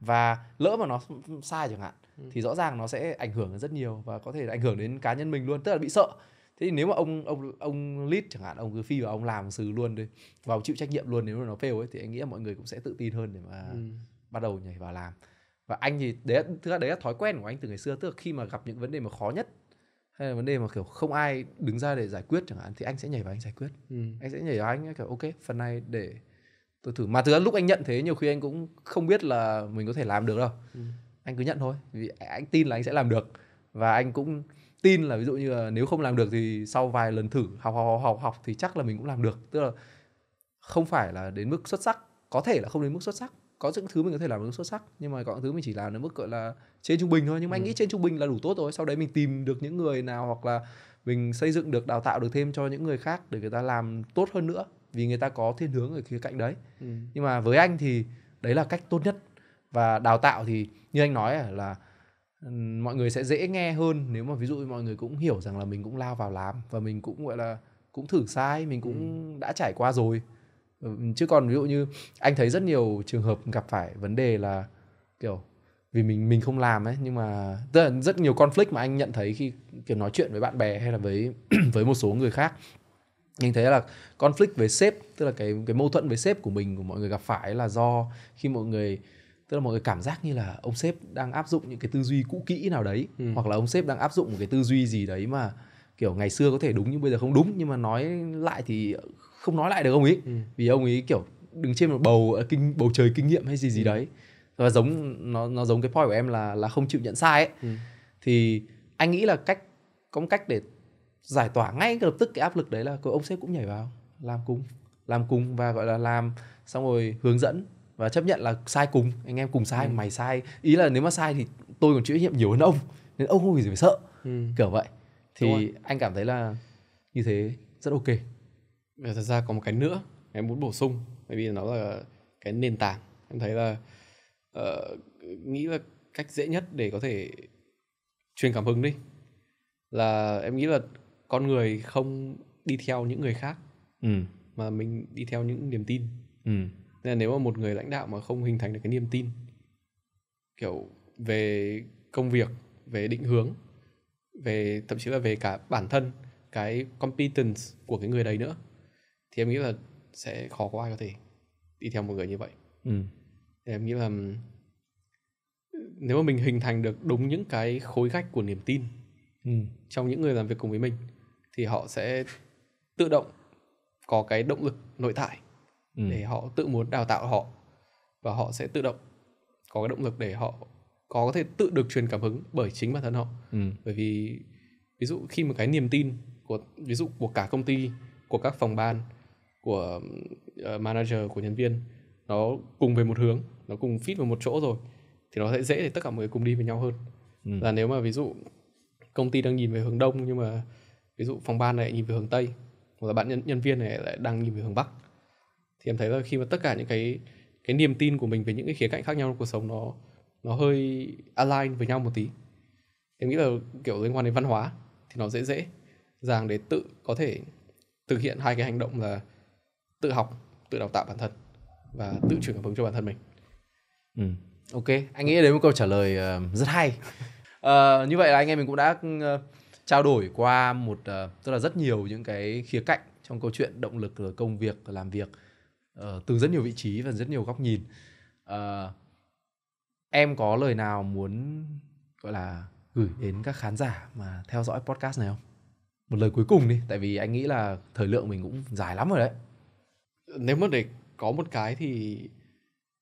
và lỡ mà nó sai chẳng hạn ừ. thì rõ ràng nó sẽ ảnh hưởng rất nhiều và có thể ảnh hưởng đến cá nhân mình luôn tức là bị sợ thế thì nếu mà ông ông ông lead chẳng hạn ông cứ phi vào ông làm xử luôn đi vào chịu trách nhiệm luôn nếu mà nó fail ấy thì anh nghĩ là mọi người cũng sẽ tự tin hơn để mà ừ. bắt đầu nhảy vào làm và anh thì đấy thứ đấy là thói quen của anh từ ngày xưa tức là khi mà gặp những vấn đề mà khó nhất hay là vấn đề mà kiểu không ai đứng ra để giải quyết chẳng hạn thì anh sẽ nhảy vào anh giải quyết ừ. anh sẽ nhảy vào anh kiểu ok phần này để tôi thử mà thực lúc anh nhận thế nhiều khi anh cũng không biết là mình có thể làm được đâu ừ. anh cứ nhận thôi vì anh tin là anh sẽ làm được và anh cũng tin là ví dụ như là nếu không làm được thì sau vài lần thử học học học học, thì chắc là mình cũng làm được tức là không phải là đến mức xuất sắc có thể là không đến mức xuất sắc có những thứ mình có thể làm đến mức xuất sắc nhưng mà có những thứ mình chỉ làm đến mức gọi là trên trung bình thôi nhưng mà ừ. anh nghĩ trên trung bình là đủ tốt rồi sau đấy mình tìm được những người nào hoặc là mình xây dựng được đào tạo được thêm cho những người khác để người ta làm tốt hơn nữa vì người ta có thiên hướng ở khía cạnh đấy ừ. nhưng mà với anh thì đấy là cách tốt nhất và đào tạo thì như anh nói là mọi người sẽ dễ nghe hơn nếu mà ví dụ mọi người cũng hiểu rằng là mình cũng lao vào làm và mình cũng gọi là cũng thử sai mình cũng đã trải qua rồi ờ, chứ còn ví dụ như anh thấy rất nhiều trường hợp gặp phải vấn đề là kiểu vì mình mình không làm ấy nhưng mà tức là rất nhiều conflict mà anh nhận thấy khi kiểu nói chuyện với bạn bè hay là với <clears throat> với một số người khác anh thấy là conflict với sếp tức là cái cái mâu thuẫn với sếp của mình của mọi người gặp phải là do khi mọi người tức là mọi người cảm giác như là ông sếp đang áp dụng những cái tư duy cũ kỹ nào đấy ừ. hoặc là ông sếp đang áp dụng một cái tư duy gì đấy mà kiểu ngày xưa có thể đúng nhưng bây giờ không đúng nhưng mà nói lại thì không nói lại được ông ấy ừ. vì ông ấy kiểu đứng trên một bầu ờ, kinh bầu trời kinh nghiệm hay gì gì ừ. đấy và giống nó nó giống cái point của em là là không chịu nhận sai ấy ừ. thì anh nghĩ là cách có một cách để giải tỏa ngay lập tức cái áp lực đấy là ông sếp cũng nhảy vào làm cùng làm cùng và gọi là làm xong rồi hướng dẫn và chấp nhận là sai cùng anh em cùng sai ừ. mày sai ý là nếu mà sai thì tôi còn chịu trách nhiệm nhiều hơn ông nên ông không phải gì phải sợ ừ. kiểu vậy thì anh cảm thấy là như thế rất ok và thật ra có một cái nữa em muốn bổ sung bởi vì nó là cái nền tảng em thấy là uh, nghĩ là cách dễ nhất để có thể truyền cảm hứng đi là em nghĩ là con người không đi theo những người khác ừ. mà mình đi theo những niềm tin ừ nên là nếu mà một người lãnh đạo mà không hình thành được cái niềm tin kiểu về công việc về định hướng về thậm chí là về cả bản thân cái competence của cái người đấy nữa thì em nghĩ là sẽ khó có ai có thể đi theo một người như vậy ừ. Thì em nghĩ là nếu mà mình hình thành được đúng những cái khối gạch của niềm tin ừ. trong những người làm việc cùng với mình thì họ sẽ tự động có cái động lực nội tại ừ. để họ tự muốn đào tạo họ và họ sẽ tự động có cái động lực để họ có thể tự được truyền cảm hứng bởi chính bản thân họ ừ. bởi vì ví dụ khi một cái niềm tin của ví dụ của cả công ty của các phòng ban của uh, manager của nhân viên nó cùng về một hướng nó cùng fit vào một chỗ rồi thì nó sẽ dễ để tất cả mọi người cùng đi với nhau hơn ừ. là nếu mà ví dụ công ty đang nhìn về hướng đông nhưng mà ví dụ phòng ban này nhìn về hướng tây hoặc là bạn nhân, nhân viên này lại đang nhìn về hướng bắc thì em thấy là khi mà tất cả những cái cái niềm tin của mình về những cái khía cạnh khác nhau trong cuộc sống nó nó hơi align với nhau một tí em nghĩ là kiểu liên quan đến văn hóa thì nó dễ dễ dàng để tự có thể thực hiện hai cái hành động là tự học tự đào tạo bản thân và tự chuyển cảm hứng cho bản thân mình ừ. ok anh nghĩ đấy một câu trả lời uh, rất hay uh, <laughs> như vậy là anh em mình cũng đã uh, trao đổi qua một uh, tức là rất nhiều những cái khía cạnh trong câu chuyện động lực công việc làm việc Ờ, từ rất nhiều vị trí và rất nhiều góc nhìn uh, em có lời nào muốn gọi là gửi đến các khán giả mà theo dõi podcast này không một lời cuối cùng đi tại vì anh nghĩ là thời lượng mình cũng dài lắm rồi đấy nếu mà để có một cái thì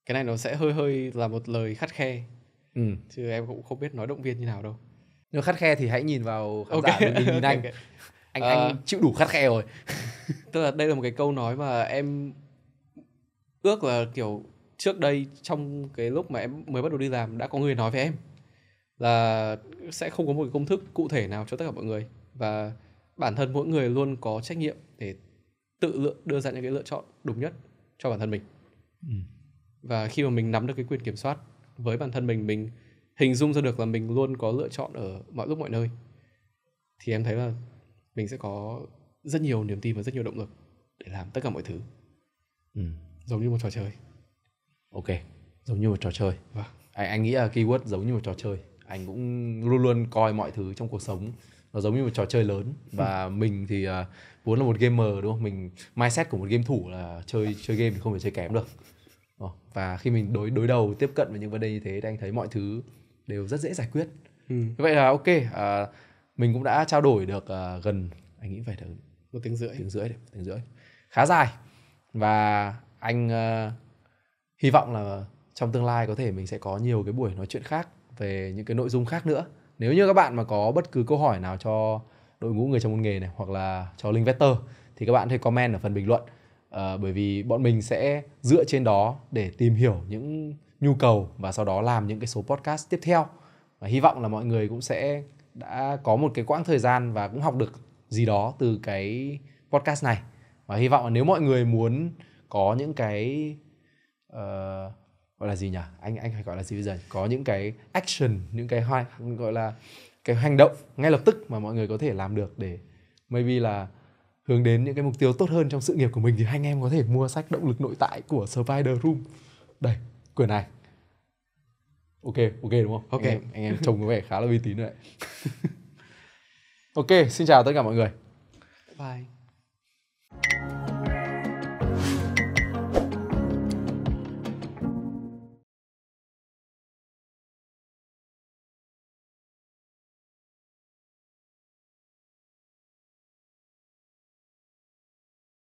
cái này nó sẽ hơi hơi là một lời khắt khe ừ. chứ em cũng không biết nói động viên như nào đâu nếu khắt khe thì hãy nhìn vào khán okay. giả mình nhìn <laughs> anh okay. anh uh, anh ờ. chịu đủ khắt khe rồi <laughs> tức là đây là một cái câu nói mà em ước là kiểu trước đây trong cái lúc mà em mới bắt đầu đi làm đã có người nói với em là sẽ không có một cái công thức cụ thể nào cho tất cả mọi người và bản thân mỗi người luôn có trách nhiệm để tự lựa đưa ra những cái lựa chọn đúng nhất cho bản thân mình ừ. và khi mà mình nắm được cái quyền kiểm soát với bản thân mình mình hình dung ra được là mình luôn có lựa chọn ở mọi lúc mọi nơi thì em thấy là mình sẽ có rất nhiều niềm tin và rất nhiều động lực để làm tất cả mọi thứ ừ giống như một trò chơi ok giống như một trò chơi vâng. anh anh nghĩ là keyword giống như một trò chơi anh cũng luôn luôn coi mọi thứ trong cuộc sống nó giống như một trò chơi lớn và ừ. mình thì à, uh, vốn là một gamer đúng không mình mindset của một game thủ là chơi chơi game thì không thể chơi kém được ờ, và khi mình đối đối đầu tiếp cận với những vấn đề như thế thì anh thấy mọi thứ đều rất dễ giải quyết ừ. vậy là ok uh, mình cũng đã trao đổi được uh, gần anh nghĩ phải được một tiếng rưỡi tiếng rưỡi đấy, tiếng rưỡi khá dài và anh uh, hy vọng là trong tương lai có thể mình sẽ có nhiều cái buổi nói chuyện khác về những cái nội dung khác nữa nếu như các bạn mà có bất cứ câu hỏi nào cho đội ngũ người trong môn nghề này hoặc là cho Linh Vector thì các bạn hãy comment ở phần bình luận à, bởi vì bọn mình sẽ dựa trên đó để tìm hiểu những nhu cầu và sau đó làm những cái số podcast tiếp theo và hy vọng là mọi người cũng sẽ đã có một cái quãng thời gian và cũng học được gì đó từ cái podcast này và hy vọng là nếu mọi người muốn có những cái uh, gọi là gì nhỉ anh anh hay gọi là gì bây giờ có những cái action những cái hoa, gọi là cái hành động ngay lập tức mà mọi người có thể làm được để maybe là hướng đến những cái mục tiêu tốt hơn trong sự nghiệp của mình thì anh em có thể mua sách động lực nội tại của Spider Room đây quyển này ok ok đúng không ok anh em, anh em trông có vẻ khá là uy tín đấy <laughs> ok xin chào tất cả mọi người bye